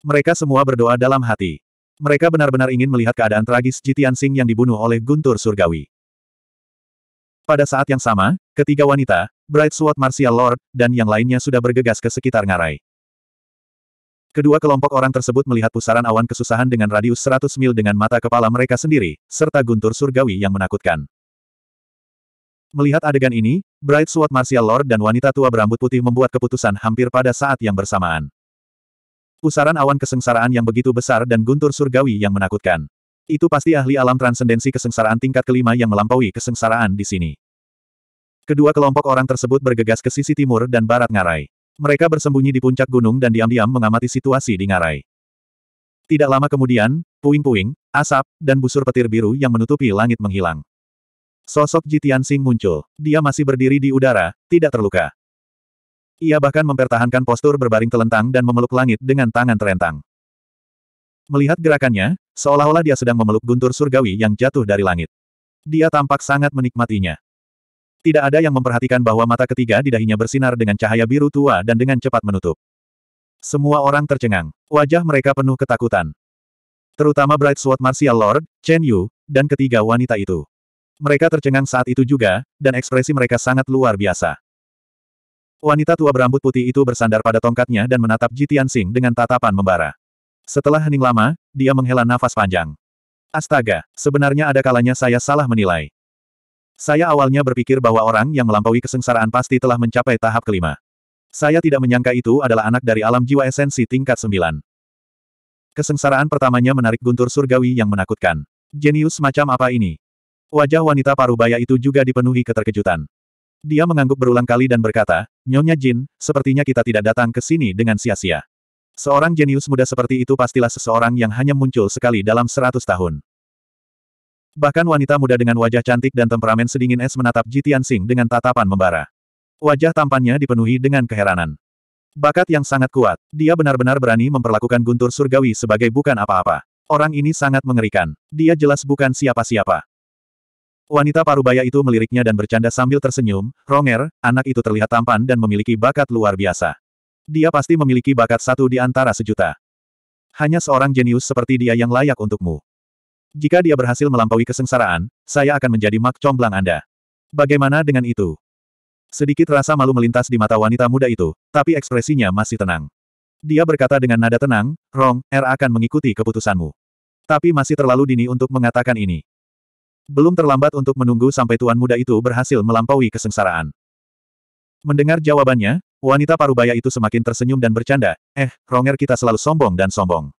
Mereka semua berdoa dalam hati. Mereka benar-benar ingin melihat keadaan tragis Jitian Sing yang dibunuh oleh Guntur Surgawi. Pada saat yang sama, ketiga wanita, Bright Sword Martial Lord, dan yang lainnya sudah bergegas ke sekitar ngarai. Kedua kelompok orang tersebut melihat pusaran awan kesusahan dengan radius 100 mil dengan mata kepala mereka sendiri, serta guntur surgawi yang menakutkan. Melihat adegan ini, Bright Sword Martial Lord dan wanita tua berambut putih membuat keputusan hampir pada saat yang bersamaan. Pusaran awan kesengsaraan yang begitu besar dan guntur surgawi yang menakutkan. Itu pasti ahli alam transendensi kesengsaraan tingkat kelima yang melampaui kesengsaraan di sini. Kedua kelompok orang tersebut bergegas ke sisi timur dan barat Ngarai. Mereka bersembunyi di puncak gunung dan diam-diam mengamati situasi di Ngarai. Tidak lama kemudian, puing-puing, asap, dan busur petir biru yang menutupi langit menghilang. Sosok Jitian Sing muncul. Dia masih berdiri di udara, tidak terluka. Ia bahkan mempertahankan postur berbaring telentang dan memeluk langit dengan tangan terentang. Melihat gerakannya, Seolah-olah dia sedang memeluk guntur surgawi yang jatuh dari langit. Dia tampak sangat menikmatinya. Tidak ada yang memperhatikan bahwa mata ketiga di dahinya bersinar dengan cahaya biru tua dan dengan cepat menutup. Semua orang tercengang. Wajah mereka penuh ketakutan. Terutama Bright Sword Martial Lord, Chen Yu, dan ketiga wanita itu. Mereka tercengang saat itu juga, dan ekspresi mereka sangat luar biasa. Wanita tua berambut putih itu bersandar pada tongkatnya dan menatap Jitian Sing dengan tatapan membara. Setelah hening lama, dia menghela nafas panjang. Astaga, sebenarnya ada kalanya saya salah menilai. Saya awalnya berpikir bahwa orang yang melampaui kesengsaraan pasti telah mencapai tahap kelima. Saya tidak menyangka itu adalah anak dari alam jiwa esensi tingkat sembilan. Kesengsaraan pertamanya menarik guntur surgawi yang menakutkan. Jenius macam apa ini? Wajah wanita parubaya itu juga dipenuhi keterkejutan. Dia mengangguk berulang kali dan berkata, Nyonya Jin, sepertinya kita tidak datang ke sini dengan sia-sia. Seorang jenius muda seperti itu pastilah seseorang yang hanya muncul sekali dalam seratus tahun. Bahkan wanita muda dengan wajah cantik dan temperamen sedingin es menatap Jitian Sing dengan tatapan membara. Wajah tampannya dipenuhi dengan keheranan. Bakat yang sangat kuat, dia benar-benar berani memperlakukan guntur surgawi sebagai bukan apa-apa. Orang ini sangat mengerikan. Dia jelas bukan siapa-siapa. Wanita parubaya itu meliriknya dan bercanda sambil tersenyum, Ronger, anak itu terlihat tampan dan memiliki bakat luar biasa. Dia pasti memiliki bakat satu di antara sejuta. Hanya seorang jenius seperti dia yang layak untukmu. Jika dia berhasil melampaui kesengsaraan, saya akan menjadi mak comblang Anda. Bagaimana dengan itu? Sedikit rasa malu melintas di mata wanita muda itu, tapi ekspresinya masih tenang. Dia berkata dengan nada tenang, Rong, R er akan mengikuti keputusanmu. Tapi masih terlalu dini untuk mengatakan ini. Belum terlambat untuk menunggu sampai tuan muda itu berhasil melampaui kesengsaraan. Mendengar jawabannya, Wanita parubaya itu semakin tersenyum dan bercanda, eh, Ronger kita selalu sombong dan sombong.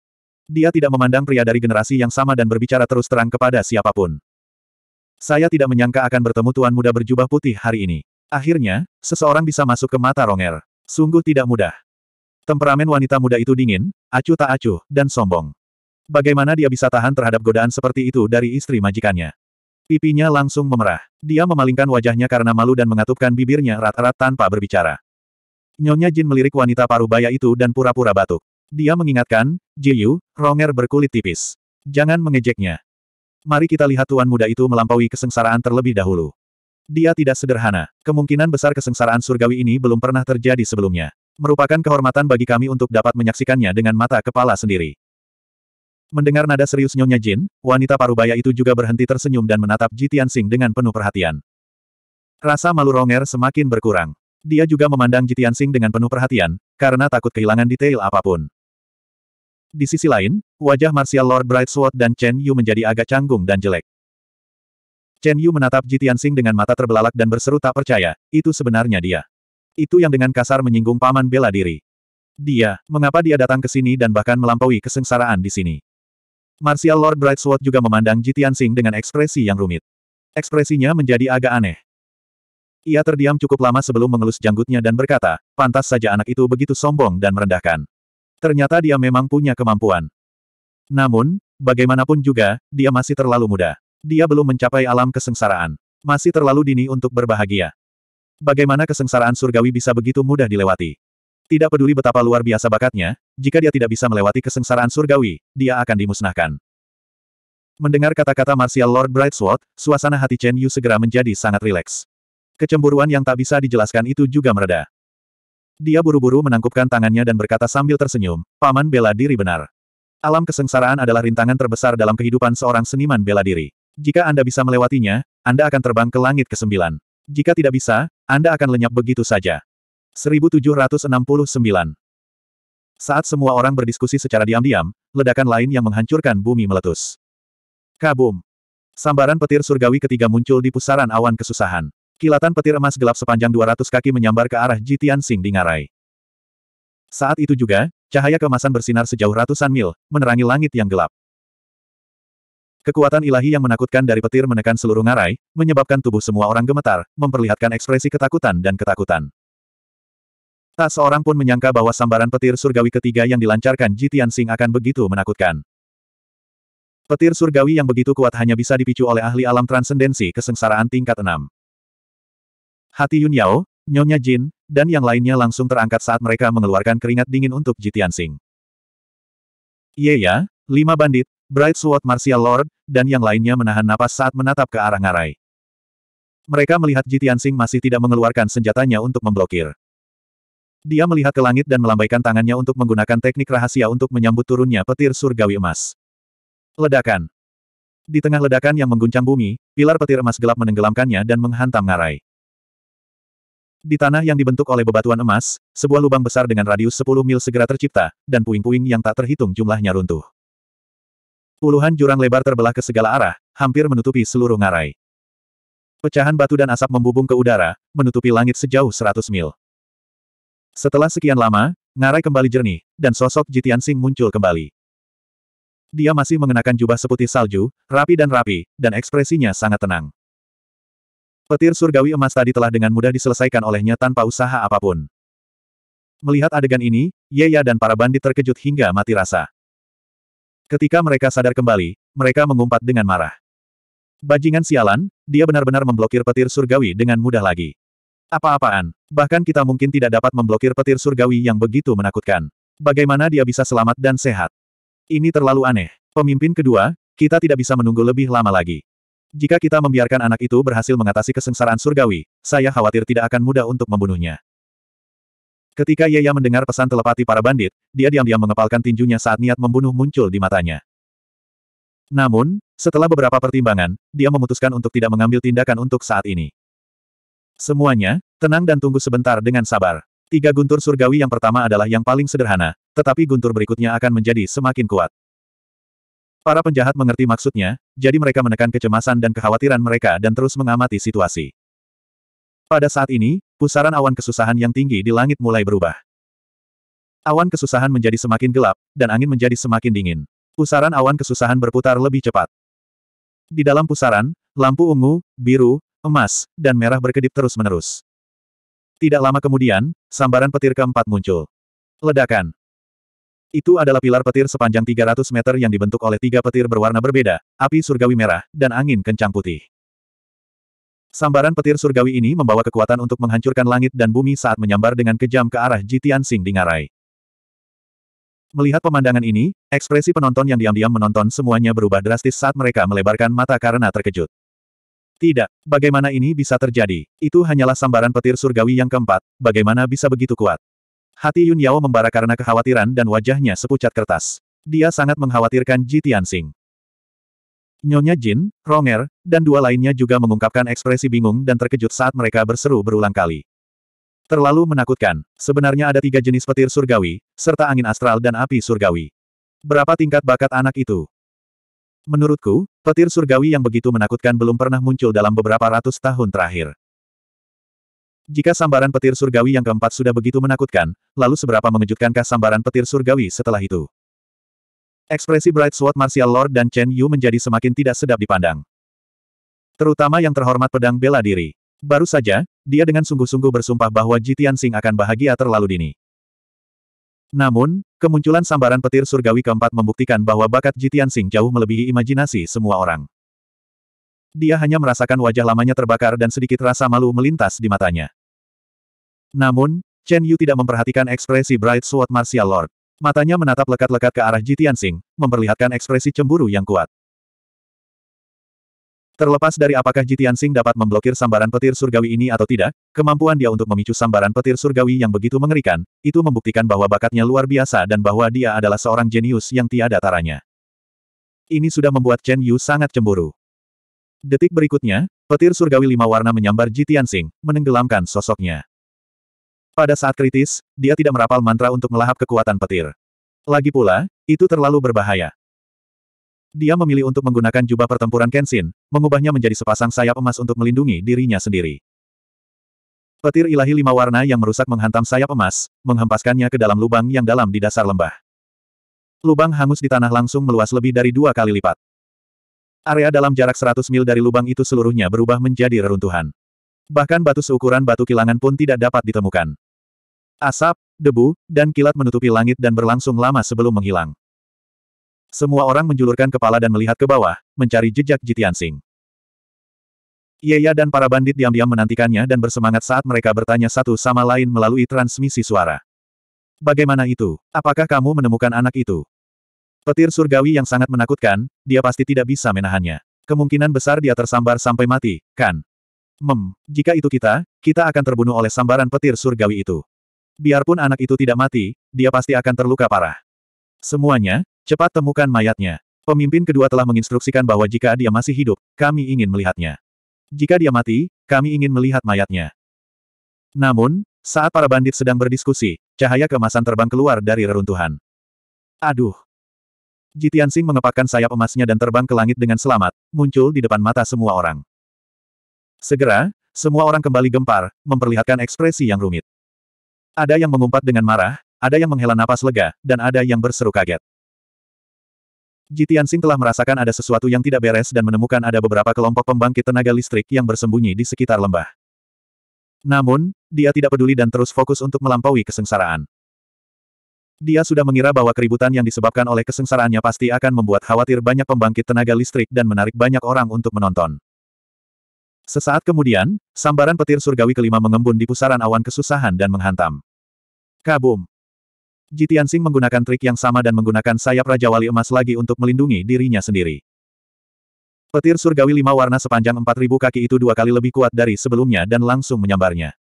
Dia tidak memandang pria dari generasi yang sama dan berbicara terus terang kepada siapapun. Saya tidak menyangka akan bertemu tuan muda berjubah putih hari ini. Akhirnya, seseorang bisa masuk ke mata Ronger. Sungguh tidak mudah. Temperamen wanita muda itu dingin, acuh tak acuh, dan sombong. Bagaimana dia bisa tahan terhadap godaan seperti itu dari istri majikannya? Pipinya langsung memerah. Dia memalingkan wajahnya karena malu dan mengatupkan bibirnya rat-rat tanpa berbicara. Nyonya Jin melirik wanita parubaya itu dan pura-pura batuk. Dia mengingatkan, Ji Yu, ronger berkulit tipis. Jangan mengejeknya. Mari kita lihat tuan muda itu melampaui kesengsaraan terlebih dahulu. Dia tidak sederhana. Kemungkinan besar kesengsaraan surgawi ini belum pernah terjadi sebelumnya. Merupakan kehormatan bagi kami untuk dapat menyaksikannya dengan mata kepala sendiri. Mendengar nada serius Nyonya Jin, wanita parubaya itu juga berhenti tersenyum dan menatap Ji Tianxing dengan penuh perhatian. Rasa malu Ronger semakin berkurang. Dia juga memandang Jitian Sing dengan penuh perhatian, karena takut kehilangan detail apapun. Di sisi lain, wajah Martial Lord Brightsword dan Chen Yu menjadi agak canggung dan jelek. Chen Yu menatap Jitian Sing dengan mata terbelalak dan berseru tak percaya, itu sebenarnya dia. Itu yang dengan kasar menyinggung paman bela diri. Dia, mengapa dia datang ke sini dan bahkan melampaui kesengsaraan di sini. Martial Lord Brightsword juga memandang Jitian Sing dengan ekspresi yang rumit. Ekspresinya menjadi agak aneh. Ia terdiam cukup lama sebelum mengelus janggutnya dan berkata, pantas saja anak itu begitu sombong dan merendahkan. Ternyata dia memang punya kemampuan. Namun, bagaimanapun juga, dia masih terlalu muda. Dia belum mencapai alam kesengsaraan. Masih terlalu dini untuk berbahagia. Bagaimana kesengsaraan surgawi bisa begitu mudah dilewati? Tidak peduli betapa luar biasa bakatnya, jika dia tidak bisa melewati kesengsaraan surgawi, dia akan dimusnahkan. Mendengar kata-kata Martial Lord Brightsword, suasana hati Chen Yu segera menjadi sangat rileks. Kecemburuan yang tak bisa dijelaskan itu juga mereda. Dia buru-buru menangkupkan tangannya dan berkata sambil tersenyum, Paman bela diri benar. Alam kesengsaraan adalah rintangan terbesar dalam kehidupan seorang seniman bela diri. Jika Anda bisa melewatinya, Anda akan terbang ke langit kesembilan. Jika tidak bisa, Anda akan lenyap begitu saja. 1769 Saat semua orang berdiskusi secara diam-diam, ledakan lain yang menghancurkan bumi meletus. Kabum! Sambaran petir surgawi ketiga muncul di pusaran awan kesusahan. Kilatan petir emas gelap sepanjang 200 kaki menyambar ke arah Jitian Sing di ngarai. Saat itu juga, cahaya kemasan bersinar sejauh ratusan mil, menerangi langit yang gelap. Kekuatan ilahi yang menakutkan dari petir menekan seluruh ngarai, menyebabkan tubuh semua orang gemetar, memperlihatkan ekspresi ketakutan dan ketakutan. Tak seorang pun menyangka bahwa sambaran petir surgawi ketiga yang dilancarkan Jitian Sing akan begitu menakutkan. Petir surgawi yang begitu kuat hanya bisa dipicu oleh ahli alam transendensi kesengsaraan tingkat 6. Hati Yun Yao, Nyonya Jin, dan yang lainnya langsung terangkat saat mereka mengeluarkan keringat dingin untuk Jitian Sing. Iya ya, lima bandit, Bright Sword Martial Lord, dan yang lainnya menahan napas saat menatap ke arah ngarai. Mereka melihat Jitian Sing masih tidak mengeluarkan senjatanya untuk memblokir. Dia melihat ke langit dan melambaikan tangannya untuk menggunakan teknik rahasia untuk menyambut turunnya petir surgawi emas. Ledakan. Di tengah ledakan yang mengguncang bumi, pilar petir emas gelap menenggelamkannya dan menghantam ngarai. Di tanah yang dibentuk oleh bebatuan emas, sebuah lubang besar dengan radius 10 mil segera tercipta, dan puing-puing yang tak terhitung jumlahnya runtuh. Puluhan jurang lebar terbelah ke segala arah, hampir menutupi seluruh ngarai. Pecahan batu dan asap membubung ke udara, menutupi langit sejauh 100 mil. Setelah sekian lama, ngarai kembali jernih, dan sosok Jitian Sing muncul kembali. Dia masih mengenakan jubah seputih salju, rapi dan rapi, dan ekspresinya sangat tenang. Petir surgawi emas tadi telah dengan mudah diselesaikan olehnya tanpa usaha apapun. Melihat adegan ini, Yeya dan para bandit terkejut hingga mati rasa. Ketika mereka sadar kembali, mereka mengumpat dengan marah. Bajingan sialan, dia benar-benar memblokir petir surgawi dengan mudah lagi. Apa-apaan, bahkan kita mungkin tidak dapat memblokir petir surgawi yang begitu menakutkan. Bagaimana dia bisa selamat dan sehat? Ini terlalu aneh. Pemimpin kedua, kita tidak bisa menunggu lebih lama lagi. Jika kita membiarkan anak itu berhasil mengatasi kesengsaraan surgawi, saya khawatir tidak akan mudah untuk membunuhnya. Ketika Yaya mendengar pesan telepati para bandit, dia diam-diam mengepalkan tinjunya saat niat membunuh muncul di matanya. Namun, setelah beberapa pertimbangan, dia memutuskan untuk tidak mengambil tindakan untuk saat ini. Semuanya, tenang dan tunggu sebentar dengan sabar. Tiga guntur surgawi yang pertama adalah yang paling sederhana, tetapi guntur berikutnya akan menjadi semakin kuat. Para penjahat mengerti maksudnya, jadi mereka menekan kecemasan dan kekhawatiran mereka dan terus mengamati situasi. Pada saat ini, pusaran awan kesusahan yang tinggi di langit mulai berubah. Awan kesusahan menjadi semakin gelap, dan angin menjadi semakin dingin. Pusaran awan kesusahan berputar lebih cepat. Di dalam pusaran, lampu ungu, biru, emas, dan merah berkedip terus-menerus. Tidak lama kemudian, sambaran petir keempat muncul. Ledakan. Itu adalah pilar petir sepanjang 300 meter yang dibentuk oleh tiga petir berwarna berbeda, api surgawi merah, dan angin kencang putih. Sambaran petir surgawi ini membawa kekuatan untuk menghancurkan langit dan bumi saat menyambar dengan kejam ke arah Jitian Sing Dingarai. Melihat pemandangan ini, ekspresi penonton yang diam-diam menonton semuanya berubah drastis saat mereka melebarkan mata karena terkejut. Tidak, bagaimana ini bisa terjadi? Itu hanyalah sambaran petir surgawi yang keempat, bagaimana bisa begitu kuat? Hati Yun Yao membara karena kekhawatiran dan wajahnya sepucat kertas. Dia sangat mengkhawatirkan Ji Tianxing. Nyonya Jin, Ronger, dan dua lainnya juga mengungkapkan ekspresi bingung dan terkejut saat mereka berseru berulang kali. Terlalu menakutkan, sebenarnya ada tiga jenis petir surgawi, serta angin astral dan api surgawi. Berapa tingkat bakat anak itu? Menurutku, petir surgawi yang begitu menakutkan belum pernah muncul dalam beberapa ratus tahun terakhir. Jika sambaran petir surgawi yang keempat sudah begitu menakutkan, lalu seberapa mengejutkankah sambaran petir surgawi setelah itu? Ekspresi Bright Sword Martial Lord dan Chen Yu menjadi semakin tidak sedap dipandang. Terutama yang terhormat pedang bela diri. Baru saja, dia dengan sungguh-sungguh bersumpah bahwa Jitian Sing akan bahagia terlalu dini. Namun, kemunculan sambaran petir surgawi keempat membuktikan bahwa bakat Jitian Sing jauh melebihi imajinasi semua orang. Dia hanya merasakan wajah lamanya terbakar dan sedikit rasa malu melintas di matanya. Namun, Chen Yu tidak memperhatikan ekspresi Bright Sword Martial Lord. Matanya menatap lekat-lekat ke arah Jitian Sing, memperlihatkan ekspresi cemburu yang kuat. Terlepas dari apakah Jitian Sing dapat memblokir sambaran petir surgawi ini atau tidak, kemampuan dia untuk memicu sambaran petir surgawi yang begitu mengerikan, itu membuktikan bahwa bakatnya luar biasa dan bahwa dia adalah seorang jenius yang tiada taranya. Ini sudah membuat Chen Yu sangat cemburu. Detik berikutnya, petir surgawi lima warna menyambar Jitian Sing, menenggelamkan sosoknya. Pada saat kritis, dia tidak merapal mantra untuk melahap kekuatan petir. Lagi pula, itu terlalu berbahaya. Dia memilih untuk menggunakan jubah pertempuran Kenshin, mengubahnya menjadi sepasang sayap emas untuk melindungi dirinya sendiri. Petir ilahi lima warna yang merusak menghantam sayap emas, menghempaskannya ke dalam lubang yang dalam di dasar lembah. Lubang hangus di tanah langsung meluas lebih dari dua kali lipat. Area dalam jarak 100 mil dari lubang itu seluruhnya berubah menjadi reruntuhan. Bahkan batu seukuran batu kilangan pun tidak dapat ditemukan. Asap, debu, dan kilat menutupi langit dan berlangsung lama sebelum menghilang. Semua orang menjulurkan kepala dan melihat ke bawah, mencari jejak Jitian Sing. Yeya dan para bandit diam-diam menantikannya dan bersemangat saat mereka bertanya satu sama lain melalui transmisi suara. Bagaimana itu? Apakah kamu menemukan anak itu? Petir surgawi yang sangat menakutkan, dia pasti tidak bisa menahannya. Kemungkinan besar dia tersambar sampai mati, kan? Mem, jika itu kita, kita akan terbunuh oleh sambaran petir surgawi itu. Biarpun anak itu tidak mati, dia pasti akan terluka parah. Semuanya, cepat temukan mayatnya. Pemimpin kedua telah menginstruksikan bahwa jika dia masih hidup, kami ingin melihatnya. Jika dia mati, kami ingin melihat mayatnya. Namun, saat para bandit sedang berdiskusi, cahaya kemasan terbang keluar dari reruntuhan. Aduh! Jitian Sing mengepakkan sayap emasnya dan terbang ke langit dengan selamat, muncul di depan mata semua orang. Segera, semua orang kembali gempar, memperlihatkan ekspresi yang rumit. Ada yang mengumpat dengan marah, ada yang menghela napas lega, dan ada yang berseru kaget. Jitian Sing telah merasakan ada sesuatu yang tidak beres dan menemukan ada beberapa kelompok pembangkit tenaga listrik yang bersembunyi di sekitar lembah. Namun, dia tidak peduli dan terus fokus untuk melampaui kesengsaraan. Dia sudah mengira bahwa keributan yang disebabkan oleh kesengsaraannya pasti akan membuat khawatir banyak pembangkit tenaga listrik dan menarik banyak orang untuk menonton. Sesaat kemudian, sambaran petir surgawi kelima mengembun di pusaran awan kesusahan dan menghantam. Kabum. Tianxing menggunakan trik yang sama dan menggunakan sayap Raja Wali Emas lagi untuk melindungi dirinya sendiri. Petir surgawi lima warna sepanjang 4.000 kaki itu dua kali lebih kuat dari sebelumnya dan langsung menyambarnya.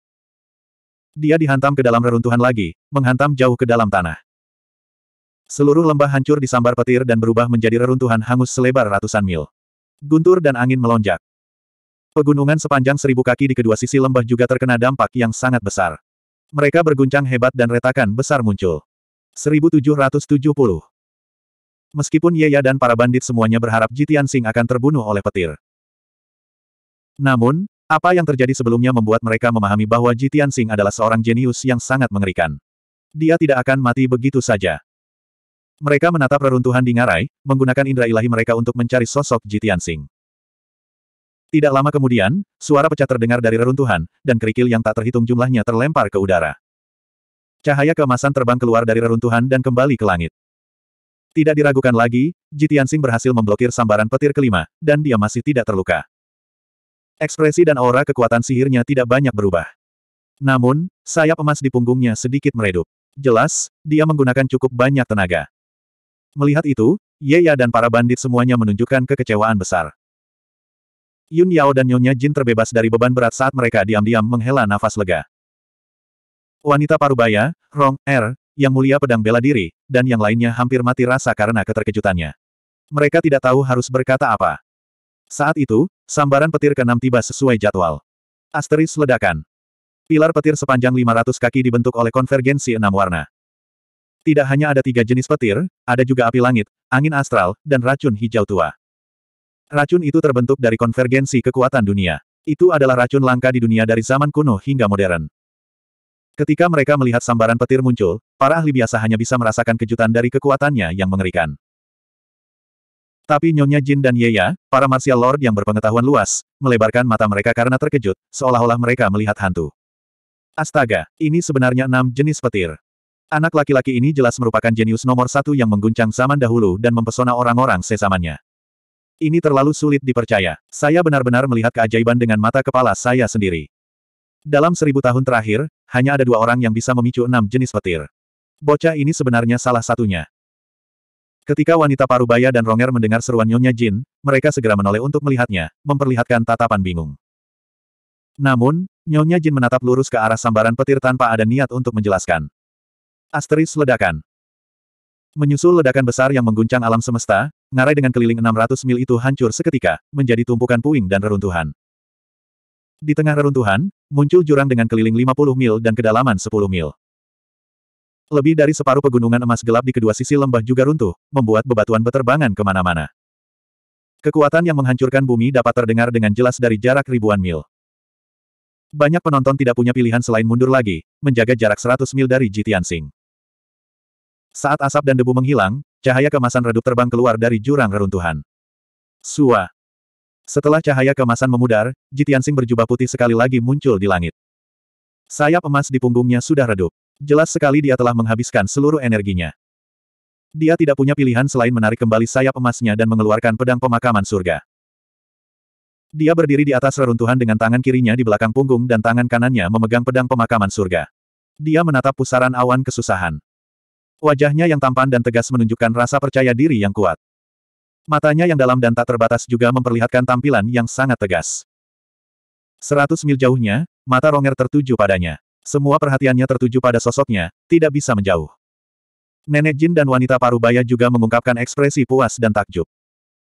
Dia dihantam ke dalam reruntuhan lagi, menghantam jauh ke dalam tanah. Seluruh lembah hancur disambar petir dan berubah menjadi reruntuhan hangus selebar ratusan mil. Guntur dan angin melonjak. Pegunungan sepanjang seribu kaki di kedua sisi lembah juga terkena dampak yang sangat besar. Mereka berguncang hebat dan retakan besar muncul. 1770 Meskipun Yeya dan para bandit semuanya berharap Jitian Sing akan terbunuh oleh petir. Namun, apa yang terjadi sebelumnya membuat mereka memahami bahwa Jitian Sing adalah seorang jenius yang sangat mengerikan. Dia tidak akan mati begitu saja. Mereka menatap reruntuhan di ngarai, menggunakan indera ilahi mereka untuk mencari sosok Jitian Sing. Tidak lama kemudian, suara pecah terdengar dari reruntuhan, dan kerikil yang tak terhitung jumlahnya terlempar ke udara. Cahaya keemasan terbang keluar dari reruntuhan dan kembali ke langit. Tidak diragukan lagi, Jitiansing berhasil memblokir sambaran petir kelima, dan dia masih tidak terluka. Ekspresi dan aura kekuatan sihirnya tidak banyak berubah. Namun, sayap emas di punggungnya sedikit meredup. Jelas, dia menggunakan cukup banyak tenaga. Melihat itu, Yeya dan para bandit semuanya menunjukkan kekecewaan besar. Yun Yao dan Nyonya Jin terbebas dari beban berat saat mereka diam-diam menghela nafas lega. Wanita parubaya, Rong, Er, yang mulia pedang bela diri, dan yang lainnya hampir mati rasa karena keterkejutannya. Mereka tidak tahu harus berkata apa. Saat itu, sambaran petir keenam tiba sesuai jadwal. Asteris ledakan. Pilar petir sepanjang 500 kaki dibentuk oleh konvergensi enam warna. Tidak hanya ada tiga jenis petir, ada juga api langit, angin astral, dan racun hijau tua. Racun itu terbentuk dari konvergensi kekuatan dunia. Itu adalah racun langka di dunia dari zaman kuno hingga modern. Ketika mereka melihat sambaran petir muncul, para ahli biasa hanya bisa merasakan kejutan dari kekuatannya yang mengerikan. Tapi Nyonya Jin dan Yeya, para martial lord yang berpengetahuan luas, melebarkan mata mereka karena terkejut, seolah-olah mereka melihat hantu. Astaga, ini sebenarnya enam jenis petir. Anak laki-laki ini jelas merupakan jenius nomor satu yang mengguncang zaman dahulu dan mempesona orang-orang sesamannya. Ini terlalu sulit dipercaya. Saya benar-benar melihat keajaiban dengan mata kepala saya sendiri. Dalam seribu tahun terakhir, hanya ada dua orang yang bisa memicu enam jenis petir. Bocah ini sebenarnya salah satunya. Ketika wanita parubaya dan Ronger mendengar seruan Nyonya Jin, mereka segera menoleh untuk melihatnya, memperlihatkan tatapan bingung. Namun, Nyonya Jin menatap lurus ke arah sambaran petir tanpa ada niat untuk menjelaskan. Asteris ledakan. Menyusul ledakan besar yang mengguncang alam semesta, ngarai dengan keliling 600 mil itu hancur seketika, menjadi tumpukan puing dan reruntuhan. Di tengah reruntuhan, muncul jurang dengan keliling 50 mil dan kedalaman 10 mil. Lebih dari separuh pegunungan emas gelap di kedua sisi lembah juga runtuh, membuat bebatuan beterbangan kemana-mana. Kekuatan yang menghancurkan bumi dapat terdengar dengan jelas dari jarak ribuan mil. Banyak penonton tidak punya pilihan selain mundur lagi, menjaga jarak 100 mil dari Jitian Sing. Saat asap dan debu menghilang, Cahaya kemasan redup terbang keluar dari jurang reruntuhan. Sua. Setelah cahaya kemasan memudar, Jitiansing berjubah putih sekali lagi muncul di langit. Sayap emas di punggungnya sudah redup. Jelas sekali dia telah menghabiskan seluruh energinya. Dia tidak punya pilihan selain menarik kembali sayap emasnya dan mengeluarkan pedang pemakaman surga. Dia berdiri di atas reruntuhan dengan tangan kirinya di belakang punggung dan tangan kanannya memegang pedang pemakaman surga. Dia menatap pusaran awan kesusahan. Wajahnya yang tampan dan tegas menunjukkan rasa percaya diri yang kuat. Matanya yang dalam dan tak terbatas juga memperlihatkan tampilan yang sangat tegas. Seratus mil jauhnya, mata Ronger tertuju padanya. Semua perhatiannya tertuju pada sosoknya, tidak bisa menjauh. Nenek Jin dan wanita parubaya juga mengungkapkan ekspresi puas dan takjub.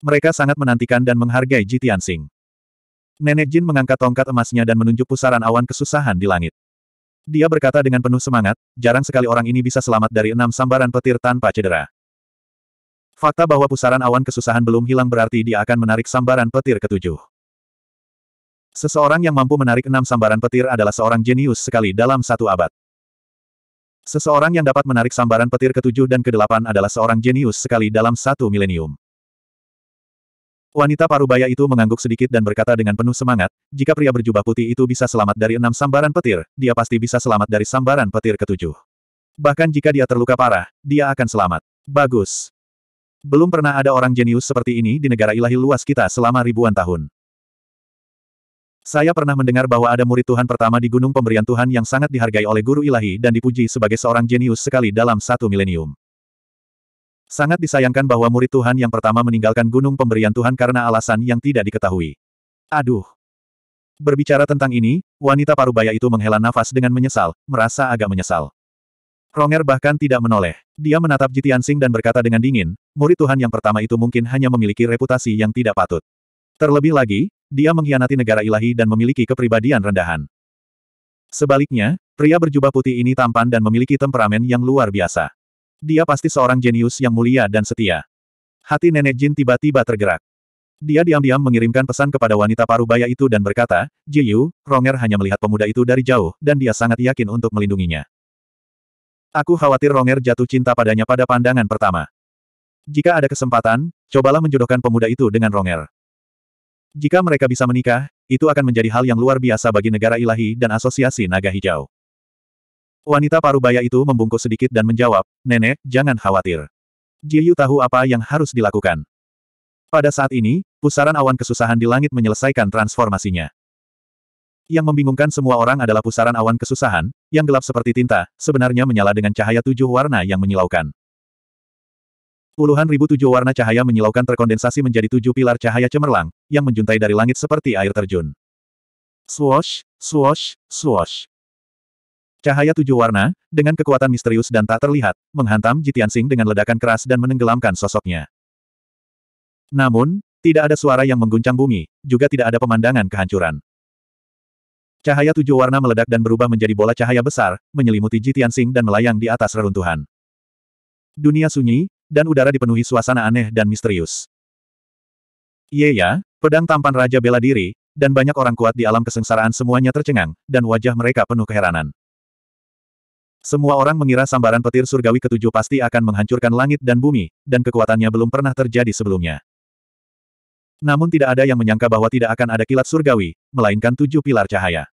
Mereka sangat menantikan dan menghargai Jitian Sing. Nenek Jin mengangkat tongkat emasnya dan menunjuk pusaran awan kesusahan di langit. Dia berkata dengan penuh semangat, jarang sekali orang ini bisa selamat dari enam sambaran petir tanpa cedera. Fakta bahwa pusaran awan kesusahan belum hilang berarti dia akan menarik sambaran petir ketujuh. Seseorang yang mampu menarik enam sambaran petir adalah seorang jenius sekali dalam satu abad. Seseorang yang dapat menarik sambaran petir ketujuh dan kedelapan adalah seorang jenius sekali dalam satu milenium. Wanita parubaya itu mengangguk sedikit dan berkata dengan penuh semangat, jika pria berjubah putih itu bisa selamat dari enam sambaran petir, dia pasti bisa selamat dari sambaran petir ketujuh. Bahkan jika dia terluka parah, dia akan selamat. Bagus. Belum pernah ada orang jenius seperti ini di negara ilahi luas kita selama ribuan tahun. Saya pernah mendengar bahwa ada murid Tuhan pertama di Gunung Pemberian Tuhan yang sangat dihargai oleh guru ilahi dan dipuji sebagai seorang jenius sekali dalam satu milenium. Sangat disayangkan bahwa murid Tuhan yang pertama meninggalkan gunung pemberian Tuhan karena alasan yang tidak diketahui. Aduh. Berbicara tentang ini, wanita parubaya itu menghela nafas dengan menyesal, merasa agak menyesal. Ronger bahkan tidak menoleh. Dia menatap Jitian Jitiansing dan berkata dengan dingin, murid Tuhan yang pertama itu mungkin hanya memiliki reputasi yang tidak patut. Terlebih lagi, dia mengkhianati negara ilahi dan memiliki kepribadian rendahan. Sebaliknya, pria berjubah putih ini tampan dan memiliki temperamen yang luar biasa. Dia pasti seorang jenius yang mulia dan setia. Hati nenek Jin tiba-tiba tergerak. Dia diam-diam mengirimkan pesan kepada wanita paruh baya itu dan berkata, Ji Yu, Ronger hanya melihat pemuda itu dari jauh, dan dia sangat yakin untuk melindunginya. Aku khawatir Ronger jatuh cinta padanya pada pandangan pertama. Jika ada kesempatan, cobalah menjodohkan pemuda itu dengan Ronger. Jika mereka bisa menikah, itu akan menjadi hal yang luar biasa bagi negara ilahi dan asosiasi naga hijau. Wanita parubaya itu membungkuk sedikit dan menjawab, Nenek, jangan khawatir. Yu tahu apa yang harus dilakukan. Pada saat ini, pusaran awan kesusahan di langit menyelesaikan transformasinya. Yang membingungkan semua orang adalah pusaran awan kesusahan, yang gelap seperti tinta, sebenarnya menyala dengan cahaya tujuh warna yang menyilaukan. Puluhan ribu tujuh warna cahaya menyilaukan terkondensasi menjadi tujuh pilar cahaya cemerlang, yang menjuntai dari langit seperti air terjun. Swosh, swosh, swosh. Cahaya tujuh warna, dengan kekuatan misterius dan tak terlihat, menghantam Jitian Jitiansing dengan ledakan keras dan menenggelamkan sosoknya. Namun, tidak ada suara yang mengguncang bumi, juga tidak ada pemandangan kehancuran. Cahaya tujuh warna meledak dan berubah menjadi bola cahaya besar, menyelimuti Jitian Jitiansing dan melayang di atas reruntuhan. Dunia sunyi, dan udara dipenuhi suasana aneh dan misterius. Iya pedang tampan Raja bela diri, dan banyak orang kuat di alam kesengsaraan semuanya tercengang, dan wajah mereka penuh keheranan. Semua orang mengira sambaran petir surgawi ketujuh pasti akan menghancurkan langit dan bumi, dan kekuatannya belum pernah terjadi sebelumnya. Namun tidak ada yang menyangka bahwa tidak akan ada kilat surgawi, melainkan tujuh pilar cahaya.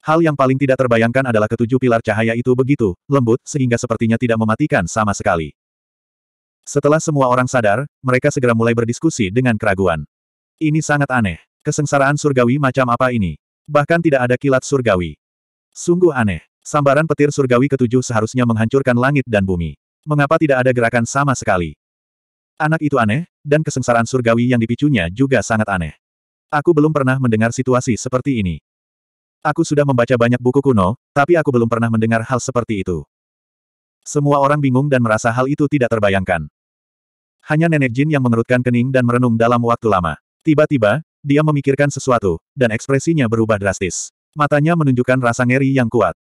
Hal yang paling tidak terbayangkan adalah ketujuh pilar cahaya itu begitu, lembut, sehingga sepertinya tidak mematikan sama sekali. Setelah semua orang sadar, mereka segera mulai berdiskusi dengan keraguan. Ini sangat aneh. Kesengsaraan surgawi macam apa ini? Bahkan tidak ada kilat surgawi. Sungguh aneh. Sambaran petir surgawi ketujuh seharusnya menghancurkan langit dan bumi. Mengapa tidak ada gerakan sama sekali? Anak itu aneh, dan kesengsaraan surgawi yang dipicunya juga sangat aneh. Aku belum pernah mendengar situasi seperti ini. Aku sudah membaca banyak buku kuno, tapi aku belum pernah mendengar hal seperti itu. Semua orang bingung dan merasa hal itu tidak terbayangkan. Hanya nenek Jin yang mengerutkan kening dan merenung dalam waktu lama. Tiba-tiba, dia memikirkan sesuatu, dan ekspresinya berubah drastis. Matanya menunjukkan rasa ngeri yang kuat.